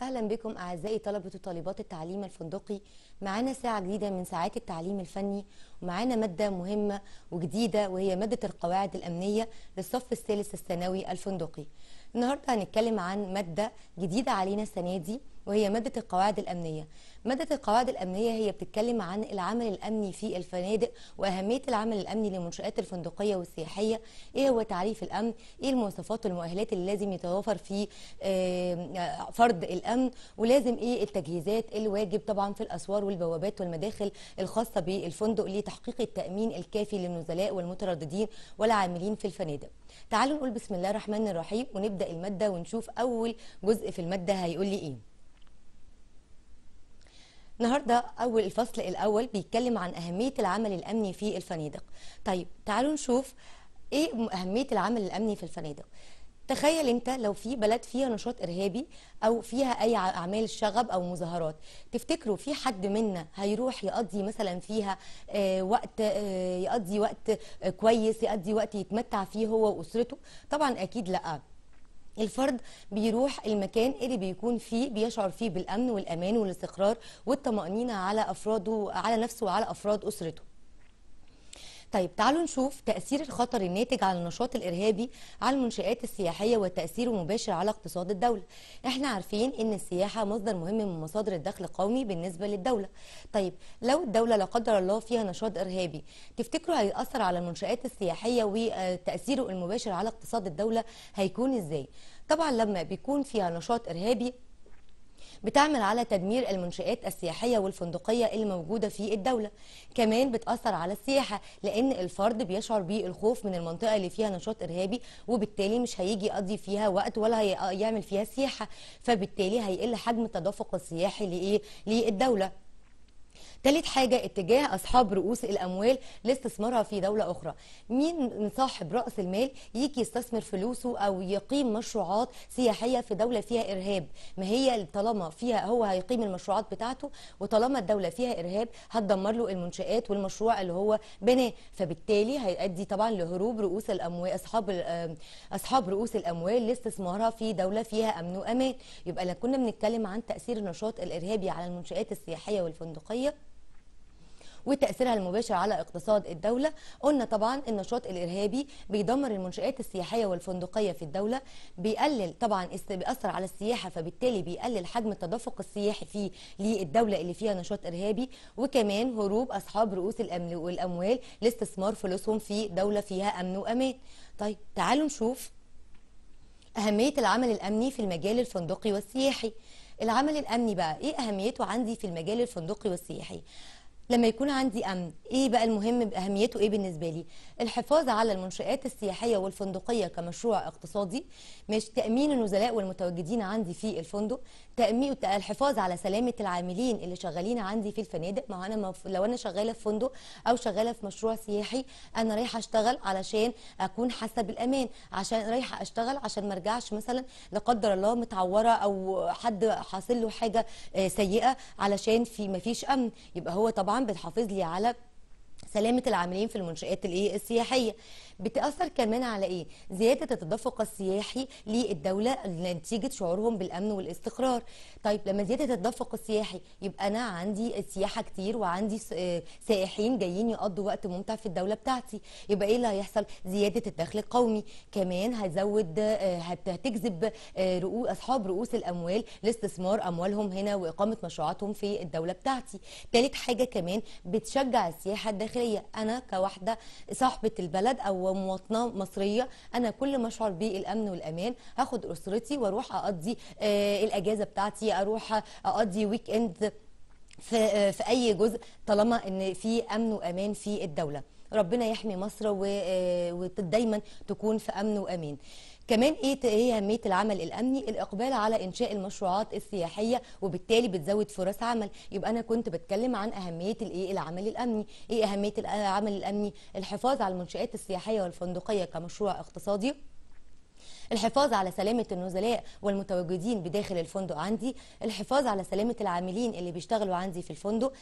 اهلا بكم اعزائي طلبه وطالبات التعليم الفندقي معانا ساعه جديده من ساعات التعليم الفني ومعانا ماده مهمه وجديده وهي ماده القواعد الامنيه للصف الثالث الثانوي الفندقي النهارده هنتكلم عن ماده جديده علينا السنه دي وهي مادة القواعد الأمنية مادة القواعد الأمنية هي بتتكلم عن العمل الأمني في الفنادق وأهمية العمل الأمني للمنشآت الفندقية والسياحية إيه هو تعريف الأمن إيه المواصفات والمؤهلات اللي لازم يتوافر في فرد الأمن ولازم إيه التجهيزات الواجب طبعا في الأسوار والبوابات والمداخل الخاصة بالفندق لتحقيق التأمين الكافي للنزلاء والمترددين والعاملين في الفنادق تعالوا نقول بسم الله الرحمن الرحيم ونبدأ المادة ونشوف أول جزء في المادة هيقول لي إيه النهارده اول الفصل الاول بيتكلم عن اهميه العمل الامني في الفنادق طيب تعالوا نشوف ايه اهميه العمل الامني في الفنادق تخيل انت لو في بلد فيها نشاط ارهابي او فيها اي اعمال شغب او مظاهرات تفتكروا في حد منا هيروح يقضي مثلا فيها آه، وقت آه، يقضي وقت آه، كويس يقضي وقت يتمتع فيه هو واسرته طبعا اكيد لا الفرد بيروح المكان اللي بيكون فيه بيشعر فيه بالامن والامان والاستقرار والطمانينه على افراده على نفسه وعلى افراد اسرته طيب تعالوا نشوف تأثير الخطر الناتج عن النشاط الإرهابي على المنشآت السياحية والتأثير المباشر على اقتصاد الدولة احنا عارفين ان السياحة مصدر مهم من مصادر الدخل القومي بالنسبة للدولة طيب لو الدولة لا قدر الله فيها نشاط إرهابي تفتكروا هيأثر على المنشآت السياحية وتأثيره المباشر على اقتصاد الدولة هيكون ازاي؟ طبعا لما بيكون فيها نشاط إرهابي بتعمل على تدمير المنشآت السياحية والفندقية الموجودة في الدولة كمان بتأثر على السياحة لأن الفرد بيشعر بالخوف من المنطقة اللي فيها نشاط إرهابي وبالتالي مش هيجي يقضي فيها وقت ولا هيعمل فيها سياحة فبالتالي هيقل حجم التدفق السياحي للدولة ثالث حاجه اتجاه اصحاب رؤوس الاموال لاستثمارها في دوله اخرى مين صاحب راس المال يجي يستثمر فلوسه او يقيم مشروعات سياحيه في دوله فيها ارهاب ما هي طالما فيها هو هيقيم المشروعات بتاعته وطالما الدوله فيها ارهاب هتدمر له المنشات والمشروع اللي هو بناه فبالتالي هيؤدي طبعا لهروب رؤوس الاموال اصحاب آه، اصحاب رؤوس الاموال لاستثمارها في دوله فيها امن وامان يبقى لو كنا بنتكلم عن تاثير النشاط الارهابي على المنشات السياحيه والفندقيه وتاثيرها المباشر على اقتصاد الدوله قلنا طبعا النشاط الارهابي بيدمر المنشات السياحيه والفندقيه في الدوله بيقلل طبعا بيأثر على السياحه فبالتالي بيقلل حجم التدفق السياحي في للدوله اللي فيها نشاط ارهابي وكمان هروب اصحاب رؤوس الامن والاموال لاستثمار فلوسهم في دوله فيها امن وامان طيب تعالوا نشوف أهمية العمل الأمني في المجال الفندقي والسياحي العمل الأمني بقى إيه أهميته عندي في المجال الفندقي والسياحي لما يكون عندي امن ايه بقى المهم باهميته ايه بالنسبه لي الحفاظ على المنشات السياحيه والفندقيه كمشروع اقتصادي مش تامين النزلاء والمتواجدين عندي في الفندق تامين الحفاظ على سلامه العاملين اللي شغالين عندي في الفنادق ما انا مف... لو انا شغاله في فندق او شغاله في مشروع سياحي انا رايحه اشتغل علشان اكون حاسه بالامان عشان رايحه اشتغل عشان ما ارجعش مثلا لا قدر الله متعوره او حد حاصل له حاجه آه، سيئه علشان في ما فيش امن يبقى هو طبعا بتحافظ لي على سلامه العاملين في المنشات الايه السياحيه بتاثر كمان على ايه زياده التدفق السياحي للدوله نتيجه شعورهم بالامن والاستقرار طيب لما زياده التدفق السياحي يبقى انا عندي سياحه كتير وعندي آه، سائحين جايين يقضوا وقت ممتع في الدوله بتاعتي يبقى ايه اللي هيحصل زياده الدخل القومي كمان هيزود آه، هتجذب آه، رؤوس اصحاب رؤوس الاموال لاستثمار اموالهم هنا واقامه مشروعاتهم في الدوله بتاعتي ثالث حاجه كمان بتشجع السياحه الداخليه انا كواحده صاحبه البلد او ومواطنه مصريه انا كل ما اشعر بالامن والامان هاخد اسرتي واروح اقضي آه، الاجازه بتاعتي اروح اقضي ويك اند في آه، في اي جزء طالما ان في امن وامان في الدوله ربنا يحمي مصر ودايما آه، تكون في امن وامان كمان ايه هي ايه اهميه العمل الامني الاقبال على انشاء المشروعات السياحيه وبالتالي بتزود فرص عمل يبقى انا كنت بتكلم عن اهميه الايه العمل الامني ايه اهميه العمل الامني الحفاظ على المنشات السياحيه والفندقيه كمشروع اقتصادي الحفاظ على سلامة النزلاء والمتواجدين بداخل الفندق عندي الحفاظ على سلامة العاملين اللي بيشتغلوا عندي في الفندق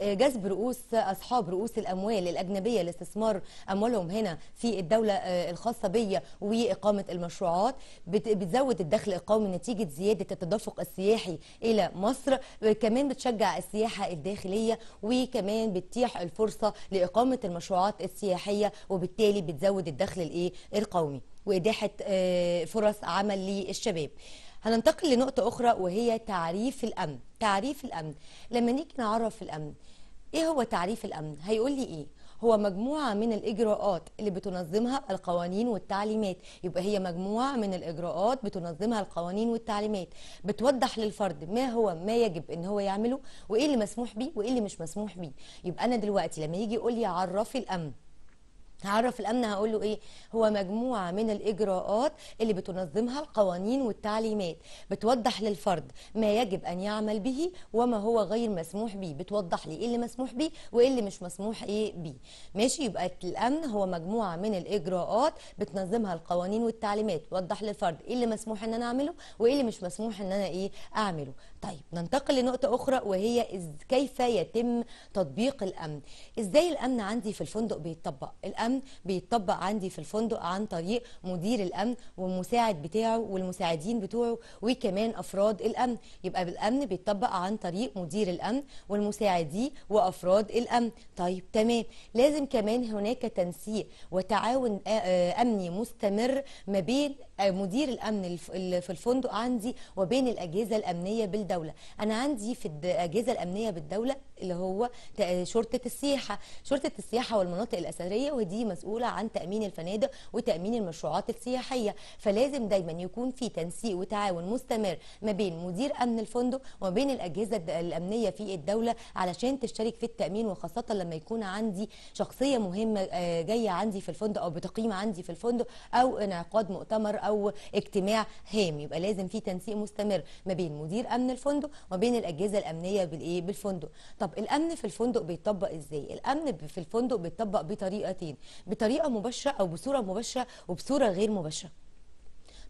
جذب رؤوس أصحاب رؤوس الأموال الأجنبية لاستثمار أموالهم هنا في الدولة آه، الخاصة بيا وإقامة المشروعات بتزود الدخل القومي نتيجة زيادة التدفق السياحي إلى مصر كمان بتشجع السياحة الداخلية وكمان بتتيح الفرصة لإقامة المشروعات السياحية وبالتالي بتزود الدخل الإيه القومي واداحه آه، فرص عمل للشباب هننتقل لنقطة أخرى وهي تعريف الأمن تعريف الأمن لما نيجي نعرف الأمن إيه هو تعريف الأمن؟ هيقول لي إيه؟ هو مجموعة من الإجراءات اللي بتنظمها القوانين والتعليمات يبقى هي مجموعة من الإجراءات بتنظمها القوانين والتعليمات بتوضح للفرد ما هو ما يجب إن هو يعمله وإيه اللي مسموح بيه وإيه اللي مش مسموح بيه يبقى أنا دلوقتي لما يجي يقول لي عرفي الأمن هعرف الامن هقول له ايه هو مجموعه من الاجراءات اللي بتنظمها القوانين والتعليمات بتوضح للفرد ما يجب ان يعمل به وما هو غير مسموح به بتوضح لي ايه اللي مسموح به وايه اللي مش مسموح ايه به ماشي يبقى الامن هو مجموعه من الاجراءات بتنظمها القوانين والتعليمات توضح للفرد ايه اللي مسموح ان انا اعمله وايه اللي مش مسموح ان انا ايه اعمله طيب ننتقل لنقطة أخرى وهي إز كيف يتم تطبيق الأمن إزاي الأمن عندي في الفندق بيتطبق الأمن بيتطبق عندي في الفندق عن طريق مدير الأمن والمساعد بتاعه والمساعدين بتوعه وكمان أفراد الأمن يبقى بالأمن بيتطبق عن طريق مدير الأمن والمساعدين وأفراد الأمن طيب تمام لازم كمان هناك تنسيق وتعاون أمني مستمر ما بين آه، مدير الامن في الفندق عندي وبين الاجهزه الامنيه بالدوله انا عندي في الاجهزه الامنيه بالدوله اللي هو شرطه السياحه شرطه السياحه والمناطق الاثريه ودي مسؤوله عن تامين الفنادق وتامين المشروعات السياحيه فلازم دايما يكون في تنسيق وتعاون مستمر ما بين مدير امن الفندق وما بين الاجهزه الامنيه في الدوله علشان تشترك في التامين وخاصه لما يكون عندي شخصيه مهمه آه، جايه عندي في الفندق او بتقيم عندي في الفندق او انعقاد مؤتمر او اجتماع هام يبقى لازم في تنسيق مستمر ما بين مدير امن الفندق وما بين الاجهزه الامنيه بالايه بالفندق طب طب الامن في الفندق بيطبق ازاي الامن في الفندق بيطبق بطريقتين بطريقه مباشره او بصوره مباشره وبصوره غير مباشره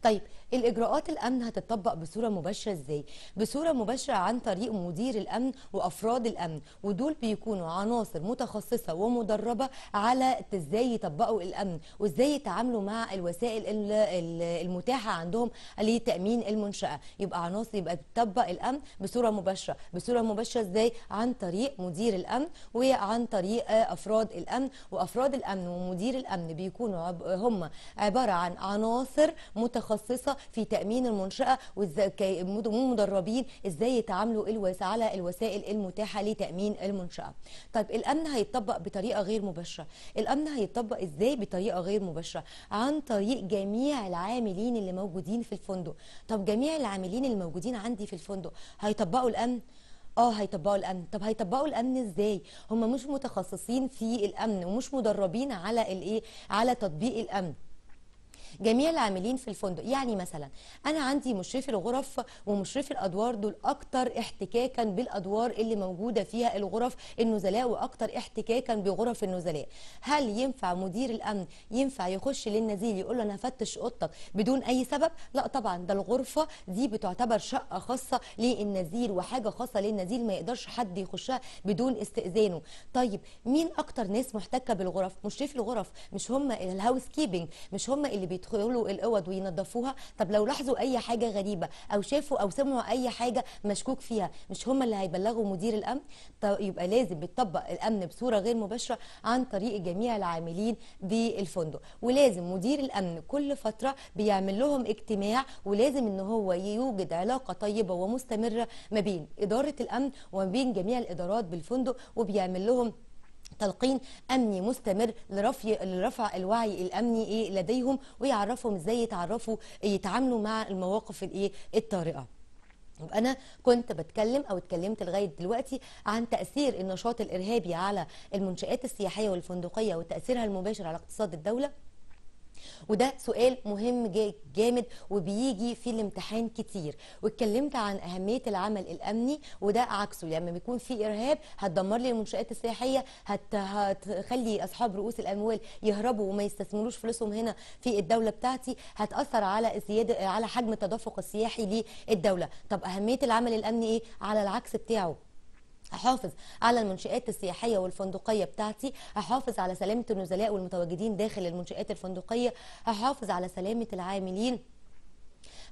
طيب الاجراءات الامن هتطبق بصوره مباشره ازاي بصوره مباشره عن طريق مدير الامن وافراد الامن ودول بيكونوا عناصر متخصصه ومدربه على ازاي يطبقوا الامن وازاي يتعاملوا مع الوسائل المتاحه عندهم لتامين المنشاه يبقى عناصر يبقى تطبق الامن بصوره مباشره بصوره مباشره ازاي عن طريق مدير الامن وعن طريق افراد الامن وافراد الامن ومدير الامن بيكونوا هم عباره عن عناصر متخصصه في تامين المنشاه وازاي مدربين ازاي يتعاملوا على الوسائل المتاحه لتامين المنشاه طيب الامن هيتطبق بطريقه غير مباشره الامن هيتطبق ازاي بطريقه غير مباشره عن طريق جميع العاملين اللي موجودين في الفندق طب جميع العاملين اللي موجودين عندي في الفندق هيطبقوا الامن اه هيطبقوا الامن طب هيطبقوا الامن ازاي هم مش متخصصين في الامن ومش مدربين على الايه على تطبيق الامن جميع العاملين في الفندق يعني مثلا انا عندي مشرفي الغرف ومشرفي الادوار دول اكتر احتكاكا بالادوار اللي موجوده فيها الغرف النزلاء واكتر احتكاكا بغرف النزلاء هل ينفع مدير الامن ينفع يخش للنزيل يقول له انا هفتش اوضتك بدون اي سبب لا طبعا ده الغرفه دي بتعتبر شقه خاصه للنزيل وحاجه خاصه للنزيل ما يقدرش حد يخشها بدون استئذانه طيب مين اكتر ناس محتكه بالغرف مشرفي الغرف مش هم الهاوس كيبنج مش هم اللي يدخلوا الاوض وينظفوها طب لو لاحظوا اي حاجه غريبه او شافوا او سمعوا اي حاجه مشكوك فيها مش هم اللي هيبلغوا مدير الامن طب يبقى لازم بيطبق الامن بصوره غير مباشره عن طريق جميع العاملين بالفندق ولازم مدير الامن كل فتره بيعمل لهم اجتماع ولازم ان هو يوجد علاقه طيبه ومستمره ما بين اداره الامن وما بين جميع الادارات بالفندق وبيعمل لهم تلقين امني مستمر لرفع لرفع الوعي الامني ايه لديهم ويعرفهم ازاي يتعرفوا يتعاملوا مع المواقف الايه الطارئه يبقى انا كنت بتكلم او اتكلمت لغايه دلوقتي عن تاثير النشاط الارهابي على المنشات السياحيه والفندقيه وتاثيرها المباشر على اقتصاد الدوله وده سؤال مهم جامد وبيجي في الامتحان كتير واتكلمت عن اهميه العمل الامني وده عكسه يعني لما يعني بيكون في ارهاب هتدمر لي المنشات السياحيه هت... هتخلي اصحاب رؤوس الاموال يهربوا وما يستثمروش فلوسهم هنا في الدوله بتاعتي هتاثر على الزياده على حجم التدفق السياحي للدوله طب اهميه العمل الامني ايه على العكس بتاعه احافظ على المنشآت السياحية والفندقية بتاعتي احافظ على سلامة النزلاء والمتواجدين داخل المنشآت الفندقية احافظ على سلامة العاملين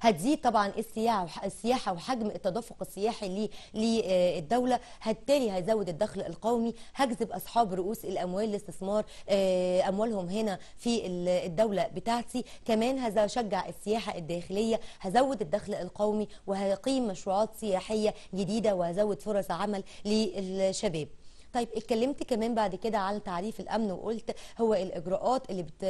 هتزيد طبعا السياحه السياحه وحجم التدفق السياحي للدوله هالتالي هيزود الدخل القومي هجذب اصحاب رؤوس الاموال لاستثمار آه، اموالهم هنا في الدوله بتاعتي كمان هشجع السياحه الداخليه هزود الدخل القومي وهقيم مشروعات سياحيه جديده وهزود فرص عمل للشباب طيب اتكلمت كمان بعد كده عن تعريف الامن وقلت هو الاجراءات اللي بت...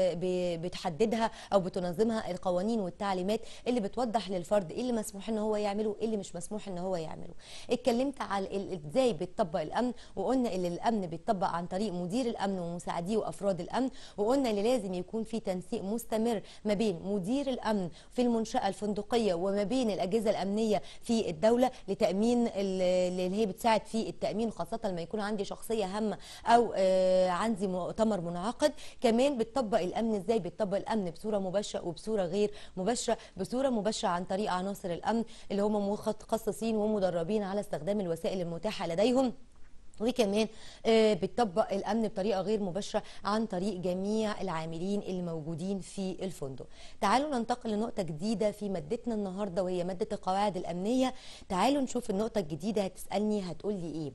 بتحددها او بتنظمها القوانين والتعليمات اللي بتوضح للفرد ايه اللي مسموح ان هو يعمله وايه اللي مش مسموح ان هو يعمله اتكلمت على ازاي بيتطبق الامن وقلنا ان الامن بيتطبق عن طريق مدير الامن ومساعديه وافراد الامن وقلنا ان لازم يكون في تنسيق مستمر ما بين مدير الامن في المنشاه الفندقيه وما بين الاجهزه الامنيه في الدوله لتامين اللي هي بتساعد في التامين خاصه لما يكون عندي شخصيه هامه او آه، عندي مؤتمر منعقد كمان بتطبق الامن ازاي بتطبق الامن بصوره مباشره وبصوره غير مباشره بصوره مباشره عن طريق عناصر الامن اللي هم متخصصين ومدربين على استخدام الوسائل المتاحه لديهم وكمان آه، بتطبق الامن بطريقه غير مباشره عن طريق جميع العاملين اللي موجودين في الفندق. تعالوا ننتقل لنقطه جديده في مادتنا النهارده وهي ماده القواعد الامنيه، تعالوا نشوف النقطه الجديده هتسالني هتقول لي ايه؟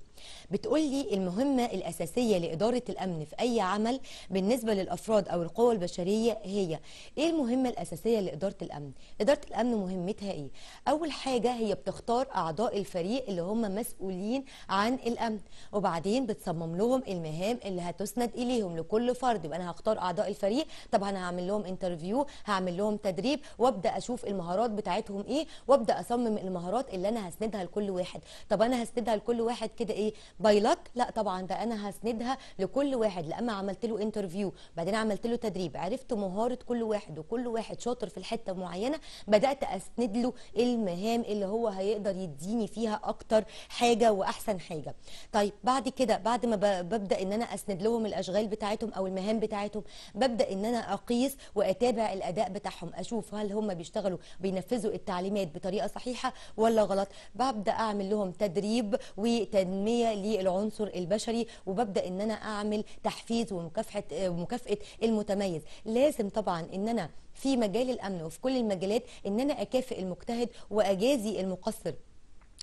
بتقول لي المهمه الاساسيه لاداره الامن في اي عمل بالنسبه للافراد او القوى البشريه هي ايه المهمه الاساسيه لاداره الامن؟ اداره الامن مهمتها ايه؟ اول حاجه هي بتختار اعضاء الفريق اللي هم مسؤولين عن الامن وبعدين بتصمم لهم المهام اللي هتسند اليهم لكل فرد يبقى انا هختار اعضاء الفريق طبعا هعمل لهم انترفيو هعمل لهم تدريب وابدا اشوف المهارات بتاعتهم ايه وابدا اصمم المهارات اللي انا هسندها لكل واحد طب انا هسندها لكل واحد كده ايه باي لا طبعا ده انا هسندها لكل واحد لما عملت له انترفيو بعدين عملت له تدريب عرفت مهاره كل واحد وكل واحد شاطر في الحته معينه بدات اسند له المهام اللي هو هيقدر يديني فيها اكتر حاجه واحسن حاجه طيب بعد كده بعد ما ببدا ان انا اسند لهم الاشغال بتاعتهم او المهام بتاعتهم ببدا ان انا اقيس واتابع الاداء بتاعهم اشوف هل هم بيشتغلوا بينفذوا التعليمات بطريقه صحيحه ولا غلط ببدا اعمل لهم تدريب وتنميه للعنصر البشري وببدا ان انا اعمل تحفيز ومكافحه مكافاه المتميز لازم طبعا ان انا في مجال الامن وفي كل المجالات ان انا اكافئ المجتهد واجازي المقصر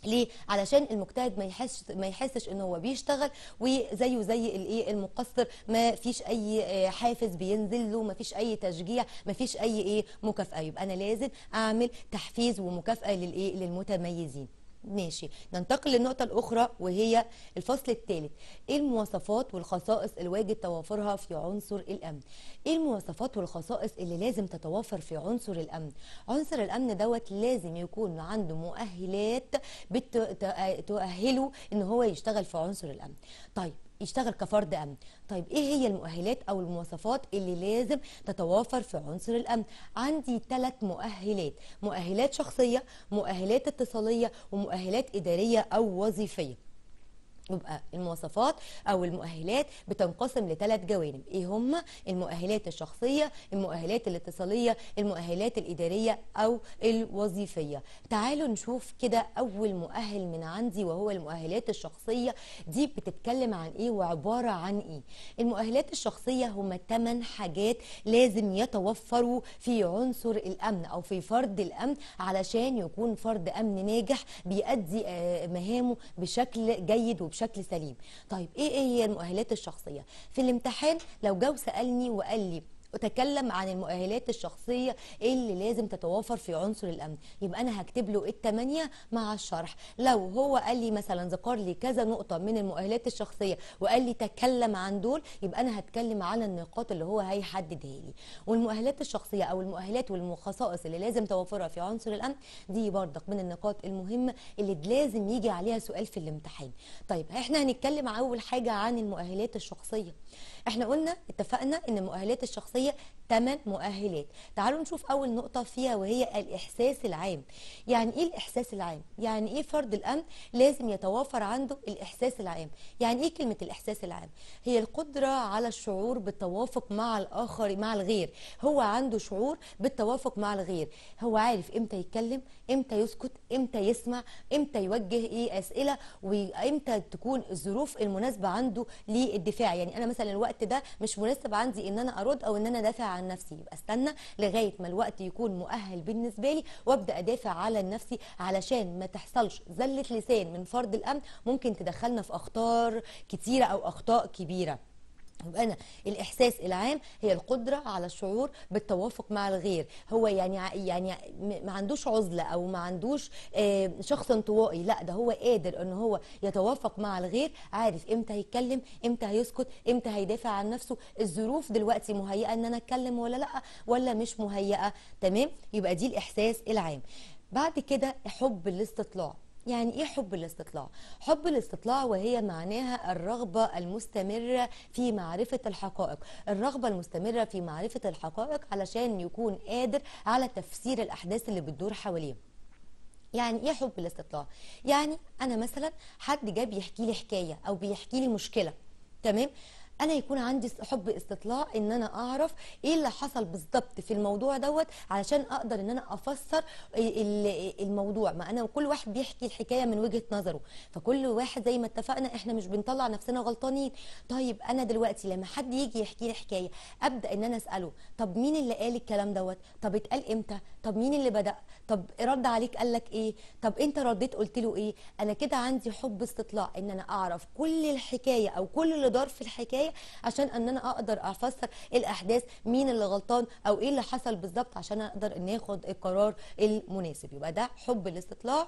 ليه علشان المجتهد ما يحسش ما يحسش ان هو بيشتغل وزيه زي الايه المقصر ما فيش اي آه، حافز بينزل له ما فيش اي تشجيع ما فيش اي ايه مكافاه يبقى انا لازم اعمل تحفيز ومكافاه للايه للمتميزين ماشي ننتقل للنقطة الأخرى وهي الفصل الثالث إيه المواصفات والخصائص الواجب توافرها في عنصر الأمن إيه المواصفات والخصائص اللي لازم تتوافر في عنصر الأمن عنصر الأمن دوت لازم يكون عنده مؤهلات بتؤهله إن هو يشتغل في عنصر الأمن طيب يشتغل كفرد امن طيب ايه هي المؤهلات او المواصفات اللي لازم تتوافر في عنصر الامن عندي ثلاث مؤهلات مؤهلات شخصيه مؤهلات اتصاليه ومؤهلات اداريه او وظيفيه يبقى المواصفات او المؤهلات بتنقسم لثلاث جوانب ايه هم المؤهلات الشخصيه المؤهلات الاتصاليه المؤهلات الاداريه او الوظيفيه تعالوا نشوف كده اول مؤهل من عندي وهو المؤهلات الشخصيه دي بتتكلم عن ايه وعباره عن ايه المؤهلات الشخصيه هم ثمان حاجات لازم يتوفروا في عنصر الامن او في فرد الامن علشان يكون فرد امن ناجح بيؤدي آه، مهامه بشكل جيد وبشكل بشكل سليم طيب ايه هي إيه المؤهلات الشخصيه في الامتحان لو جو سالني وقال لي اتكلم عن المؤهلات الشخصيه اللي لازم تتوافر في عنصر الامن يبقى انا هكتب له الثمانيه مع الشرح لو هو قال لي مثلا ذكر لي كذا نقطه من المؤهلات الشخصيه وقال لي تكلم عن دول يبقى انا هتكلم على النقاط اللي هو هيحددها لي والمؤهلات الشخصيه او المؤهلات والخصائص اللي لازم توفرها في عنصر الامن دي برضك من النقاط المهمه اللي لازم يجي عليها سؤال في الامتحان طيب احنا هنتكلم اول حاجه عن المؤهلات الشخصيه احنا قلنا اتفقنا ان المؤهلات الشخصيه ثمان مؤهلات تعالوا نشوف اول نقطه فيها وهي الاحساس العام يعني ايه الاحساس العام يعني ايه فرد الامن لازم يتوافر عنده الاحساس العام يعني ايه كلمه الاحساس العام هي القدره على الشعور بالتوافق مع الاخر مع الغير هو عنده شعور بالتوافق مع الغير هو عارف امتى يتكلم امتى يسكت امتى يسمع امتى يوجه ايه اسئله وامتى تكون الظروف المناسبه عنده للدفاع يعني انا مثلا الوقت ده مش مناسب عندي ان انا ارد او ان انا دافع عن نفسي يبقى استنى لغايه ما الوقت يكون مؤهل بالنسبه لي وابدا ادافع على نفسي علشان ما تحصلش زله لسان من فرد الامن ممكن تدخلنا في اخطار كتيره او اخطاء كبيره يبقى انا الاحساس العام هي القدره على الشعور بالتوافق مع الغير هو يعني يعني ما عندوش عزله او ما عندوش آه، شخص انطوائي لا ده هو قادر ان هو يتوافق مع الغير عارف امتى هيتكلم امتى هيسكت امتى هيدافع عن نفسه الظروف دلوقتي مهيئه ان انا اتكلم ولا لا ولا مش مهيئه تمام يبقى دي الاحساس العام بعد كده حب الاستطلاع يعني ايه حب الاستطلاع حب الاستطلاع وهي معناها الرغبه المستمره في معرفه الحقائق الرغبه المستمره في معرفه الحقائق علشان يكون قادر على تفسير الاحداث اللي بتدور حواليه يعني ايه حب الاستطلاع يعني انا مثلا حد جه بيحكي لي حكايه او بيحكي لي مشكله تمام انا يكون عندي حب استطلاع ان انا اعرف ايه اللي حصل بالظبط في الموضوع دوت علشان اقدر ان انا افسر الموضوع ما انا كل واحد بيحكي الحكايه من وجهه نظره فكل واحد زي ما اتفقنا احنا مش بنطلع نفسنا غلطانين طيب انا دلوقتي لما حد يجي يحكي لي حكايه ابدا ان انا اساله طب مين اللي قال الكلام دوت طب اتقال امتى طب مين اللي بدا طب رد عليك قال لك ايه طب انت رديت قلت له ايه انا كده عندي حب استطلاع ان انا اعرف كل الحكايه او كل اللي دار في الحكايه الصحيح عشان ان انا اقدر افسر الاحداث مين اللي غلطان او ايه اللي حصل بالظبط عشان اقدر ان اخد القرار المناسب يبقى ده حب الاستطلاع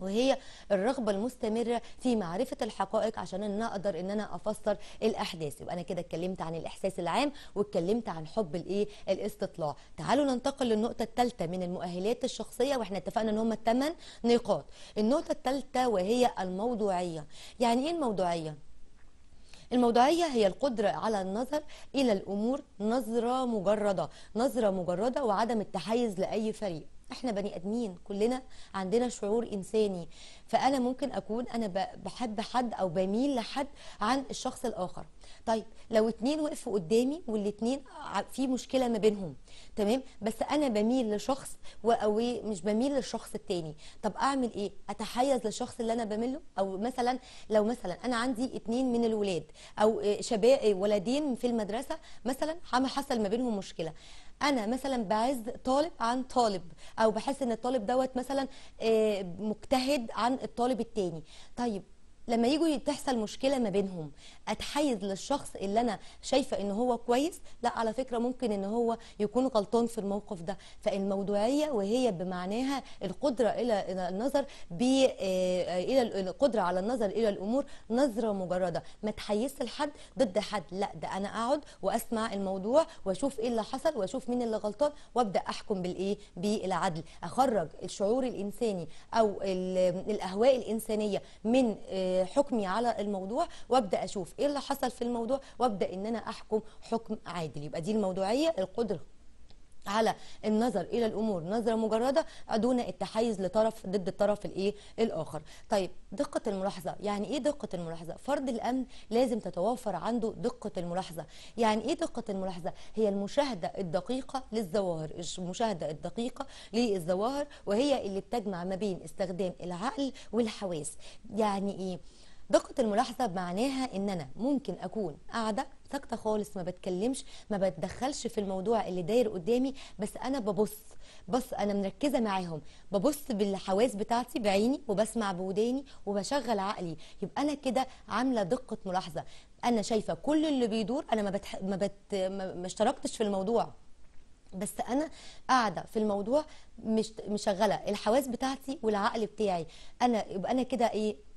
وهي الرغبة المستمرة في معرفة الحقائق عشان أنا أقدر إن أنا أفسر الأحداث يبقى أنا كده اتكلمت عن الإحساس العام واتكلمت عن حب الإيه الاستطلاع تعالوا ننتقل للنقطة الثالثة من المؤهلات الشخصية وإحنا اتفقنا إن هم الثمان نقاط النقطة الثالثة وهي الموضوعية يعني إيه الموضوعية؟ الموضوعية هي القدرة على النظر إلى الأمور نظرة مجردة نظرة مجردة وعدم التحيز لأي فريق احنا بني ادمين كلنا عندنا شعور انساني فانا ممكن اكون انا بحب حد او بميل لحد عن الشخص الاخر طيب لو اتنين وقفوا قدامي والاتنين في مشكله ما بينهم تمام بس انا بميل لشخص ومش إيه، بميل للشخص التاني طب اعمل ايه اتحيز للشخص اللي انا بميله او مثلا لو مثلا انا عندي اتنين من الولاد او آه، شباب آه، ولدين في المدرسه مثلا حصل ما بينهم مشكله انا مثلا بعز طالب عن طالب او بحس ان الطالب دوت مثلا آه، مجتهد عن الطالب التاني طيب لما يجوا تحصل مشكله ما بينهم اتحيز للشخص اللي انا شايفه ان هو كويس لا على فكره ممكن ان هو يكون غلطان في الموقف ده فالموضوعيه وهي بمعناها القدره الى النظر ب آه، الى القدره على النظر الى الامور نظره مجرده ما تحيزش لحد ضد حد لا ده انا اقعد واسمع الموضوع واشوف ايه اللي حصل واشوف مين اللي غلطان وابدا احكم بالايه بالعدل اخرج الشعور الانساني او الاهواء الانسانيه من آه، حكمي على الموضوع وابدا اشوف ايه اللي حصل في الموضوع وابدا ان انا احكم حكم عادل يبقى دي الموضوعيه القدره على النظر الى الامور نظره مجرده دون التحيز لطرف ضد الطرف الايه الاخر طيب دقه الملاحظه يعني ايه دقه الملاحظه فرد الامن لازم تتوفر عنده دقه الملاحظه يعني ايه دقه الملاحظه هي المشاهده الدقيقه للظواهر المشاهده الدقيقه للظواهر وهي اللي بتجمع ما بين استخدام العقل والحواس يعني ايه دقة الملاحظة معناها ان انا ممكن اكون قاعدة ساكتة خالص ما بتكلمش ما بتدخلش في الموضوع اللي داير قدامي بس انا ببص بص انا مركزه معاهم ببص بالحواس بتاعتي بعيني وبسمع بوداني وبشغل عقلي يبقى انا كده عامله دقه ملاحظه انا شايفه كل اللي بيدور انا ما بتح... ما, بت... ما اشتركتش في الموضوع بس انا قاعده في الموضوع مش مشغله الحواس بتاعتي والعقل بتاعي انا يبقى انا كده ايه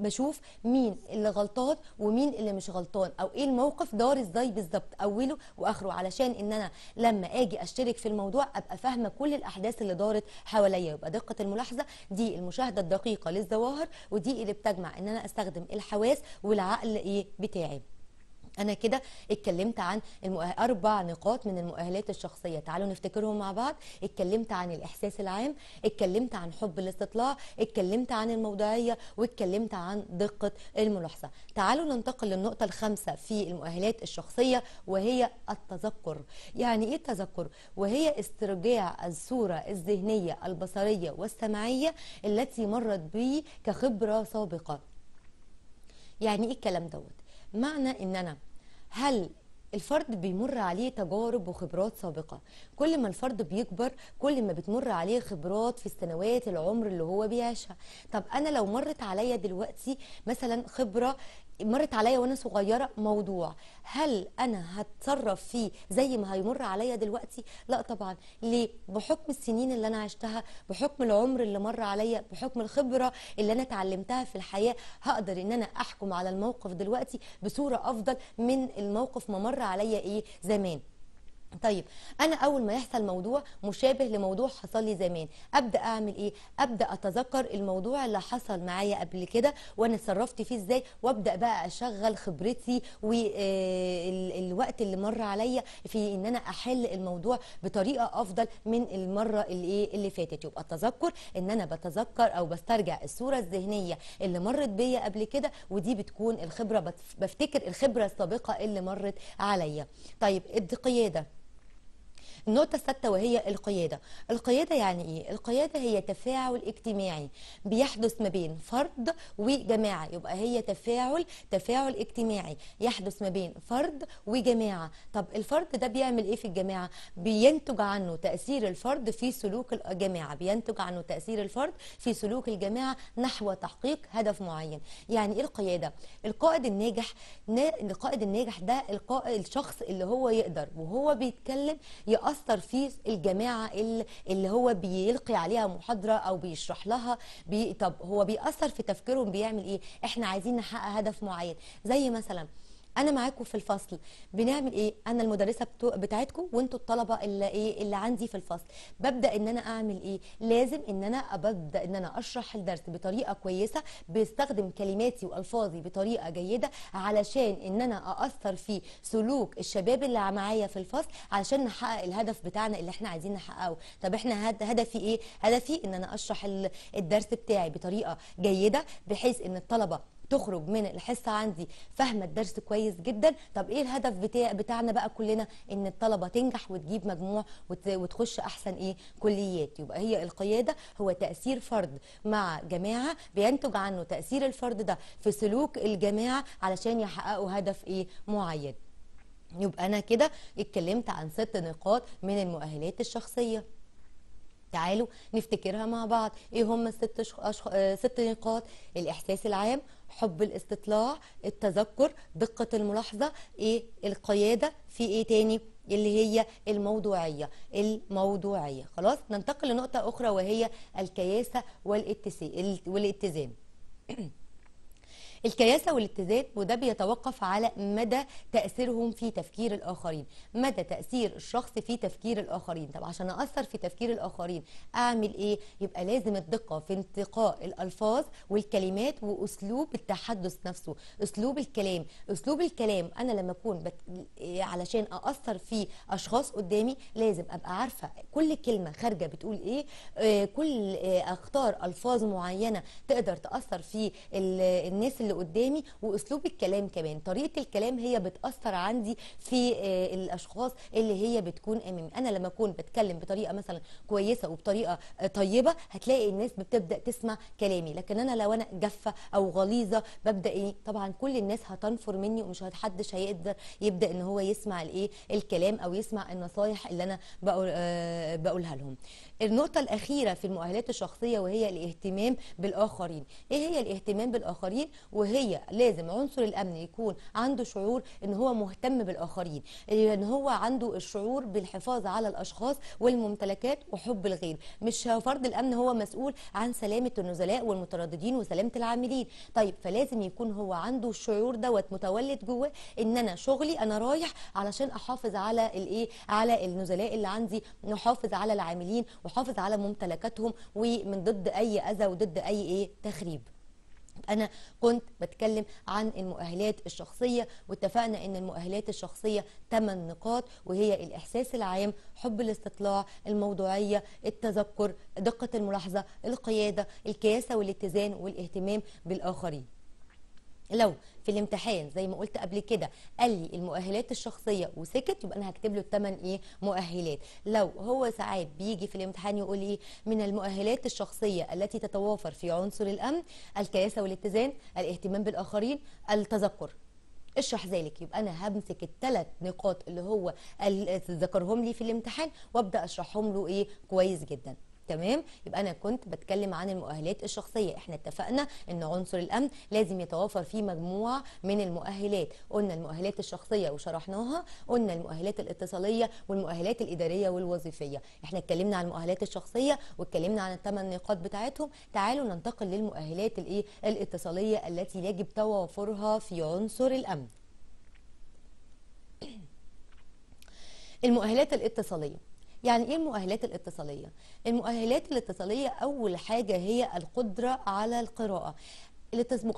بشوف مين اللي غلطان ومين اللي مش غلطان او ايه الموقف دار ازاي بالظبط اوله واخره علشان ان انا لما اجي اشترك في الموضوع ابقى فاهمه كل الاحداث اللي دارت حواليا يبقى دقه الملاحظه دي المشاهده الدقيقه للظواهر ودي اللي بتجمع ان انا استخدم الحواس والعقل ايه بتاعي أنا كده اتكلمت عن أربع نقاط من المؤهلات الشخصية تعالوا نفتكرهم مع بعض اتكلمت عن الإحساس العام اتكلمت عن حب الاستطلاع اتكلمت عن الموضوعية واتكلمت عن دقة الملاحظة تعالوا ننتقل للنقطة الخامسة في المؤهلات الشخصية وهي التذكر يعني إيه التذكر؟ وهي استرجاع الصورة الذهنية البصرية والسمعية التي مرت بي كخبرة سابقة يعني إيه الكلام دوت؟ معنى إن أنا هل الفرد بيمر عليه تجارب وخبرات سابقة كل ما الفرد بيكبر كل ما بتمر عليه خبرات في السنوات العمر اللي هو بيعيشها طب أنا لو مرت عليا دلوقتي مثلا خبرة مرت عليا وانا صغيره موضوع هل انا هتصرف فيه زي ما هيمر عليا دلوقتي لا طبعا ليه بحكم السنين اللي انا عشتها بحكم العمر اللي مر عليا بحكم الخبره اللي انا اتعلمتها في الحياه هقدر ان انا احكم على الموقف دلوقتي بصوره افضل من الموقف ما مر عليا ايه زمان طيب انا اول ما يحصل موضوع مشابه لموضوع حصل لي زمان ابدا اعمل ايه ابدا اتذكر الموضوع اللي حصل معايا قبل كده وانا اتصرفت فيه ازاي وابدا بقى اشغل خبرتي والوقت آه، اللي مر عليا في ان انا احل الموضوع بطريقه افضل من المره اللي ايه اللي فاتت يبقى التذكر ان انا بتذكر او بسترجع الصوره الذهنيه اللي مرت بيا قبل كده ودي بتكون الخبره بفتكر الخبره السابقه اللي مرت عليا طيب القياده النقطة السادسة وهي القيادة القيادة يعني إيه؟ القيادة هي تفاعل اجتماعي بيحدث ما بين فرد وجماعة يبقى هي تفاعل تفاعل اجتماعي يحدث ما بين فرد وجماعة طب الفرد ده بيعمل إيه في الجماعة؟ بينتج عنه تأثير الفرد في سلوك الجماعة بينتج عنه تأثير الفرد في سلوك الجماعة نحو تحقيق هدف معين يعني إيه القيادة؟ القائد الناجح القائد الناجح ده القائد الشخص اللي هو يقدر وهو بيتكلم يأثر بيأثر في الجماعة اللي هو بيلقي عليها محاضرة أو بيشرح لها بي... طب هو بيأثر في تفكيرهم بيعمل إيه؟ إحنا عايزين نحقق هدف معين زي مثلا انا معاكم في الفصل بنعمل ايه انا المدرسه بتاعتكم وانتوا الطلبه اللي ايه اللي عندي في الفصل ببدا ان انا اعمل ايه لازم ان انا ابدا ان انا اشرح الدرس بطريقه كويسه بستخدم كلماتي والفاظي بطريقه جيده علشان ان انا ااثر في سلوك الشباب اللي معايا في الفصل علشان نحقق الهدف بتاعنا اللي احنا عايزين نحققه طب احنا هدفي ايه هدفي ان انا اشرح الدرس بتاعي بطريقه جيده بحيث ان الطلبه تخرج من الحصه عندي فاهمه الدرس كويس جدا طب ايه الهدف بتاع بتاعنا بقى كلنا ان الطلبه تنجح وتجيب مجموع وتخش احسن ايه كليات يبقى هي القياده هو تاثير فرد مع جماعه بينتج عنه تاثير الفرد ده في سلوك الجماعه علشان يحققوا هدف ايه معين يبقى انا كده اتكلمت عن ست نقاط من المؤهلات الشخصيه تعالوا نفتكرها مع بعض ايه هم الست شخ... أشخ... آه، ست نقاط الاحساس العام حب الاستطلاع التذكر دقه الملاحظه ايه القياده في ايه تاني اللي هي الموضوعية الموضوعية خلاص ننتقل لنقطة أخرى وهي الكياسة والاتزان الكياسة والاتزان وده بيتوقف على مدى تأثيرهم في تفكير الآخرين مدى تأثير الشخص في تفكير الآخرين طب عشان أأثر في تفكير الآخرين أعمل إيه؟ يبقى لازم الدقة في انتقاء الألفاظ والكلمات وأسلوب التحدث نفسه أسلوب الكلام أسلوب الكلام أنا لما أكون بت... علشان أأثر في أشخاص قدامي لازم أبقى عارفة كل كلمة خارجة بتقول إيه آه، كل آه، أختار ألفاظ معينة تقدر تأثر في الناس اللي قدامي واسلوب الكلام كمان طريقه الكلام هي بتاثر عندي في آه، الاشخاص اللي هي بتكون امامي انا لما اكون بتكلم بطريقه مثلا كويسه وبطريقه آه، طيبه هتلاقي الناس بتبدا تسمع كلامي لكن انا لو انا جافه او غليظه ببدا ايه طبعا كل الناس هتنفر مني ومش حدش هيقدر يبدا ان هو يسمع الايه الكلام او يسمع النصايح اللي انا بقول آه، بقولها لهم النقطه الاخيره في المؤهلات الشخصيه وهي الاهتمام بالاخرين ايه هي الاهتمام بالاخرين وهي لازم عنصر الامن يكون عنده شعور ان هو مهتم بالاخرين ان هو عنده الشعور بالحفاظ على الاشخاص والممتلكات وحب الغير مش فرد الامن هو مسؤول عن سلامه النزلاء والمترددين وسلامه العاملين طيب فلازم يكون هو عنده الشعور دوت متولد جواه ان انا شغلي انا رايح علشان احافظ على الايه على النزلاء اللي عندي نحافظ على العاملين وحافظ على ممتلكاتهم ومن ضد اي اذى وضد اي ايه تخريب انا كنت بتكلم عن المؤهلات الشخصيه واتفقنا ان المؤهلات الشخصيه 8 نقاط وهي الاحساس العام حب الاستطلاع الموضوعيه التذكر دقه الملاحظه القياده الكياسه والاتزان والاهتمام بالاخرين لو في الامتحان زي ما قلت قبل كده قال لي المؤهلات الشخصيه وسكت يبقى انا هكتب له الثمان ايه مؤهلات لو هو ساعات بيجي في الامتحان يقول ايه من المؤهلات الشخصيه التي تتوافر في عنصر الامن الكياسه والاتزان الاهتمام بالاخرين التذكر اشرح ذلك يبقى انا همسك الثلاث نقاط اللي هو ذكرهم لي في الامتحان وابدا اشرحهم له ايه كويس جدا تمام يبقى انا كنت بتكلم عن المؤهلات الشخصيه احنا اتفقنا ان عنصر الامن لازم يتوافر فيه مجموعه من المؤهلات قلنا المؤهلات الشخصيه وشرحناها قلنا المؤهلات الاتصاليه والمؤهلات الاداريه والوظيفيه احنا اتكلمنا عن المؤهلات الشخصيه واتكلمنا عن الثمان نقاط بتاعتهم تعالوا ننتقل للمؤهلات الايه الاتصاليه التي يجب توافرها في عنصر الامن المؤهلات الاتصاليه يعني ايه المؤهلات الاتصاليه المؤهلات الاتصاليه اول حاجه هي القدره على القراءه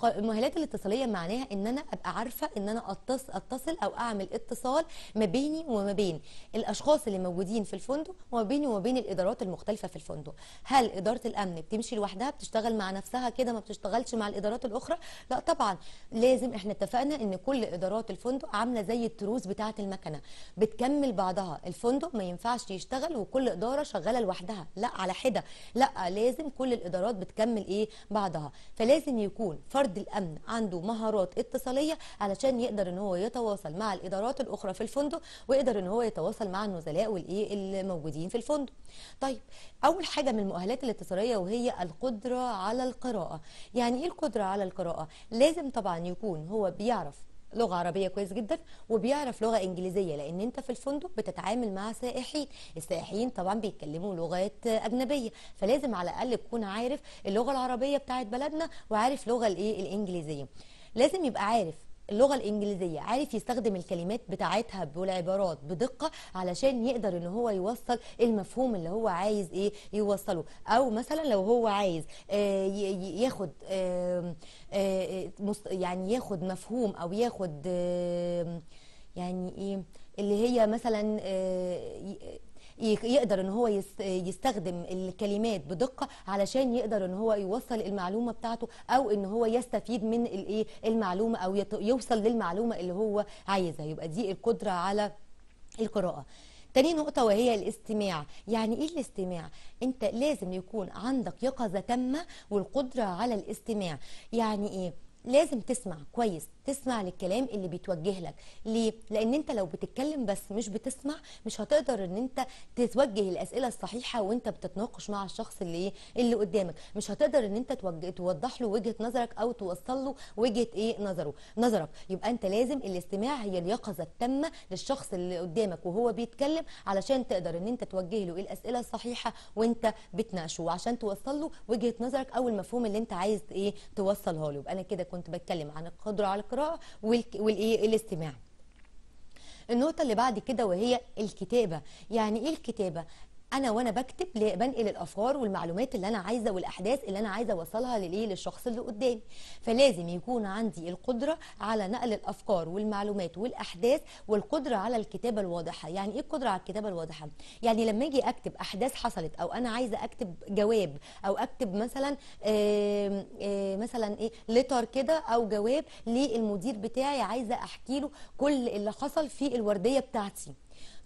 المؤهلات الاتصاليه معناها ان انا ابقى عارفه ان انا اتصل او اعمل اتصال ما بيني وما بين الاشخاص اللي موجودين في الفندق وما بيني وما بين الادارات المختلفه في الفندق هل اداره الامن بتمشي لوحدها بتشتغل مع نفسها كده ما بتشتغلش مع الادارات الاخرى لا طبعا لازم احنا اتفقنا ان كل ادارات الفندق عامله زي التروس بتاعه المكنه بتكمل بعضها الفندق ما ينفعش يشتغل وكل اداره شغاله لوحدها لا على حده لا لازم كل الادارات بتكمل ايه بعضها فلازم يكون يكون فرد الامن عنده مهارات اتصاليه علشان يقدر ان هو يتواصل مع الادارات الاخرى في الفندق ويقدر ان هو يتواصل مع النزلاء والايه الموجودين في الفندق طيب اول حاجه من المؤهلات الاتصاليه وهي القدره على القراءه يعني ايه القدره على القراءه لازم طبعا يكون هو بيعرف لغه عربيه كويس جدا وبيعرف لغه انجليزيه لان انت في الفندق بتتعامل مع سائحين السائحين طبعا بيتكلموا لغات اجنبيه فلازم على الاقل تكون عارف اللغه العربيه بتاعت بلدنا وعارف لغه الايه الانجليزيه لازم يبقى عارف اللغه الانجليزيه عارف يستخدم الكلمات بتاعتها والعبارات بدقه علشان يقدر ان هو يوصل المفهوم اللي هو عايز ايه يوصله او مثلا لو هو عايز آه، ياخد آه، آه، يعني ياخد مفهوم او ياخد يعني ايه اللي هي مثلا يقدر ان هو يستخدم الكلمات بدقه علشان يقدر ان هو يوصل المعلومه بتاعته او ان هو يستفيد من الايه المعلومه او يوصل للمعلومه اللي هو عايزها يبقى دي القدره على القراءه تاني نقطة وهي الاستماع يعني ايه الاستماع انت لازم يكون عندك يقظة تامة والقدرة على الاستماع يعني ايه لازم تسمع كويس تسمع للكلام اللي بيتوجه لك ليه لان انت لو بتتكلم بس مش بتسمع مش هتقدر ان انت تتوجه الاسئله الصحيحه وانت بتتناقش مع الشخص اللي إيه؟ اللي قدامك مش هتقدر ان انت توجه توضح له وجهه نظرك او توصل له وجهه ايه نظره نظرك يبقى انت لازم الاستماع هي اليقظه التامه للشخص اللي قدامك وهو بيتكلم علشان تقدر ان انت توجه له الاسئله الصحيحه وانت بتناقشه وعشان توصل له وجهه نظرك او المفهوم اللي انت عايز ايه توصلها له يبقى انا كده كنت كنت بتكلم عن القدرة على القراءة والاستماع النقطة اللي بعد كده وهي الكتابة يعني إيه الكتابة؟ انا وانا بكتب بنقل الافكار والمعلومات اللي انا عايزه والاحداث اللي انا عايزه اوصلها لليه للشخص اللي قدامي فلازم يكون عندي القدره على نقل الافكار والمعلومات والاحداث والقدره على الكتابه الواضحه يعني ايه القدره على الكتابه الواضحه يعني لما اجي اكتب احداث حصلت او انا عايزه اكتب جواب او اكتب مثلا آآ آآ مثلا ايه لتر كده او جواب للمدير بتاعي عايزه احكي له كل اللي حصل في الورديه بتاعتي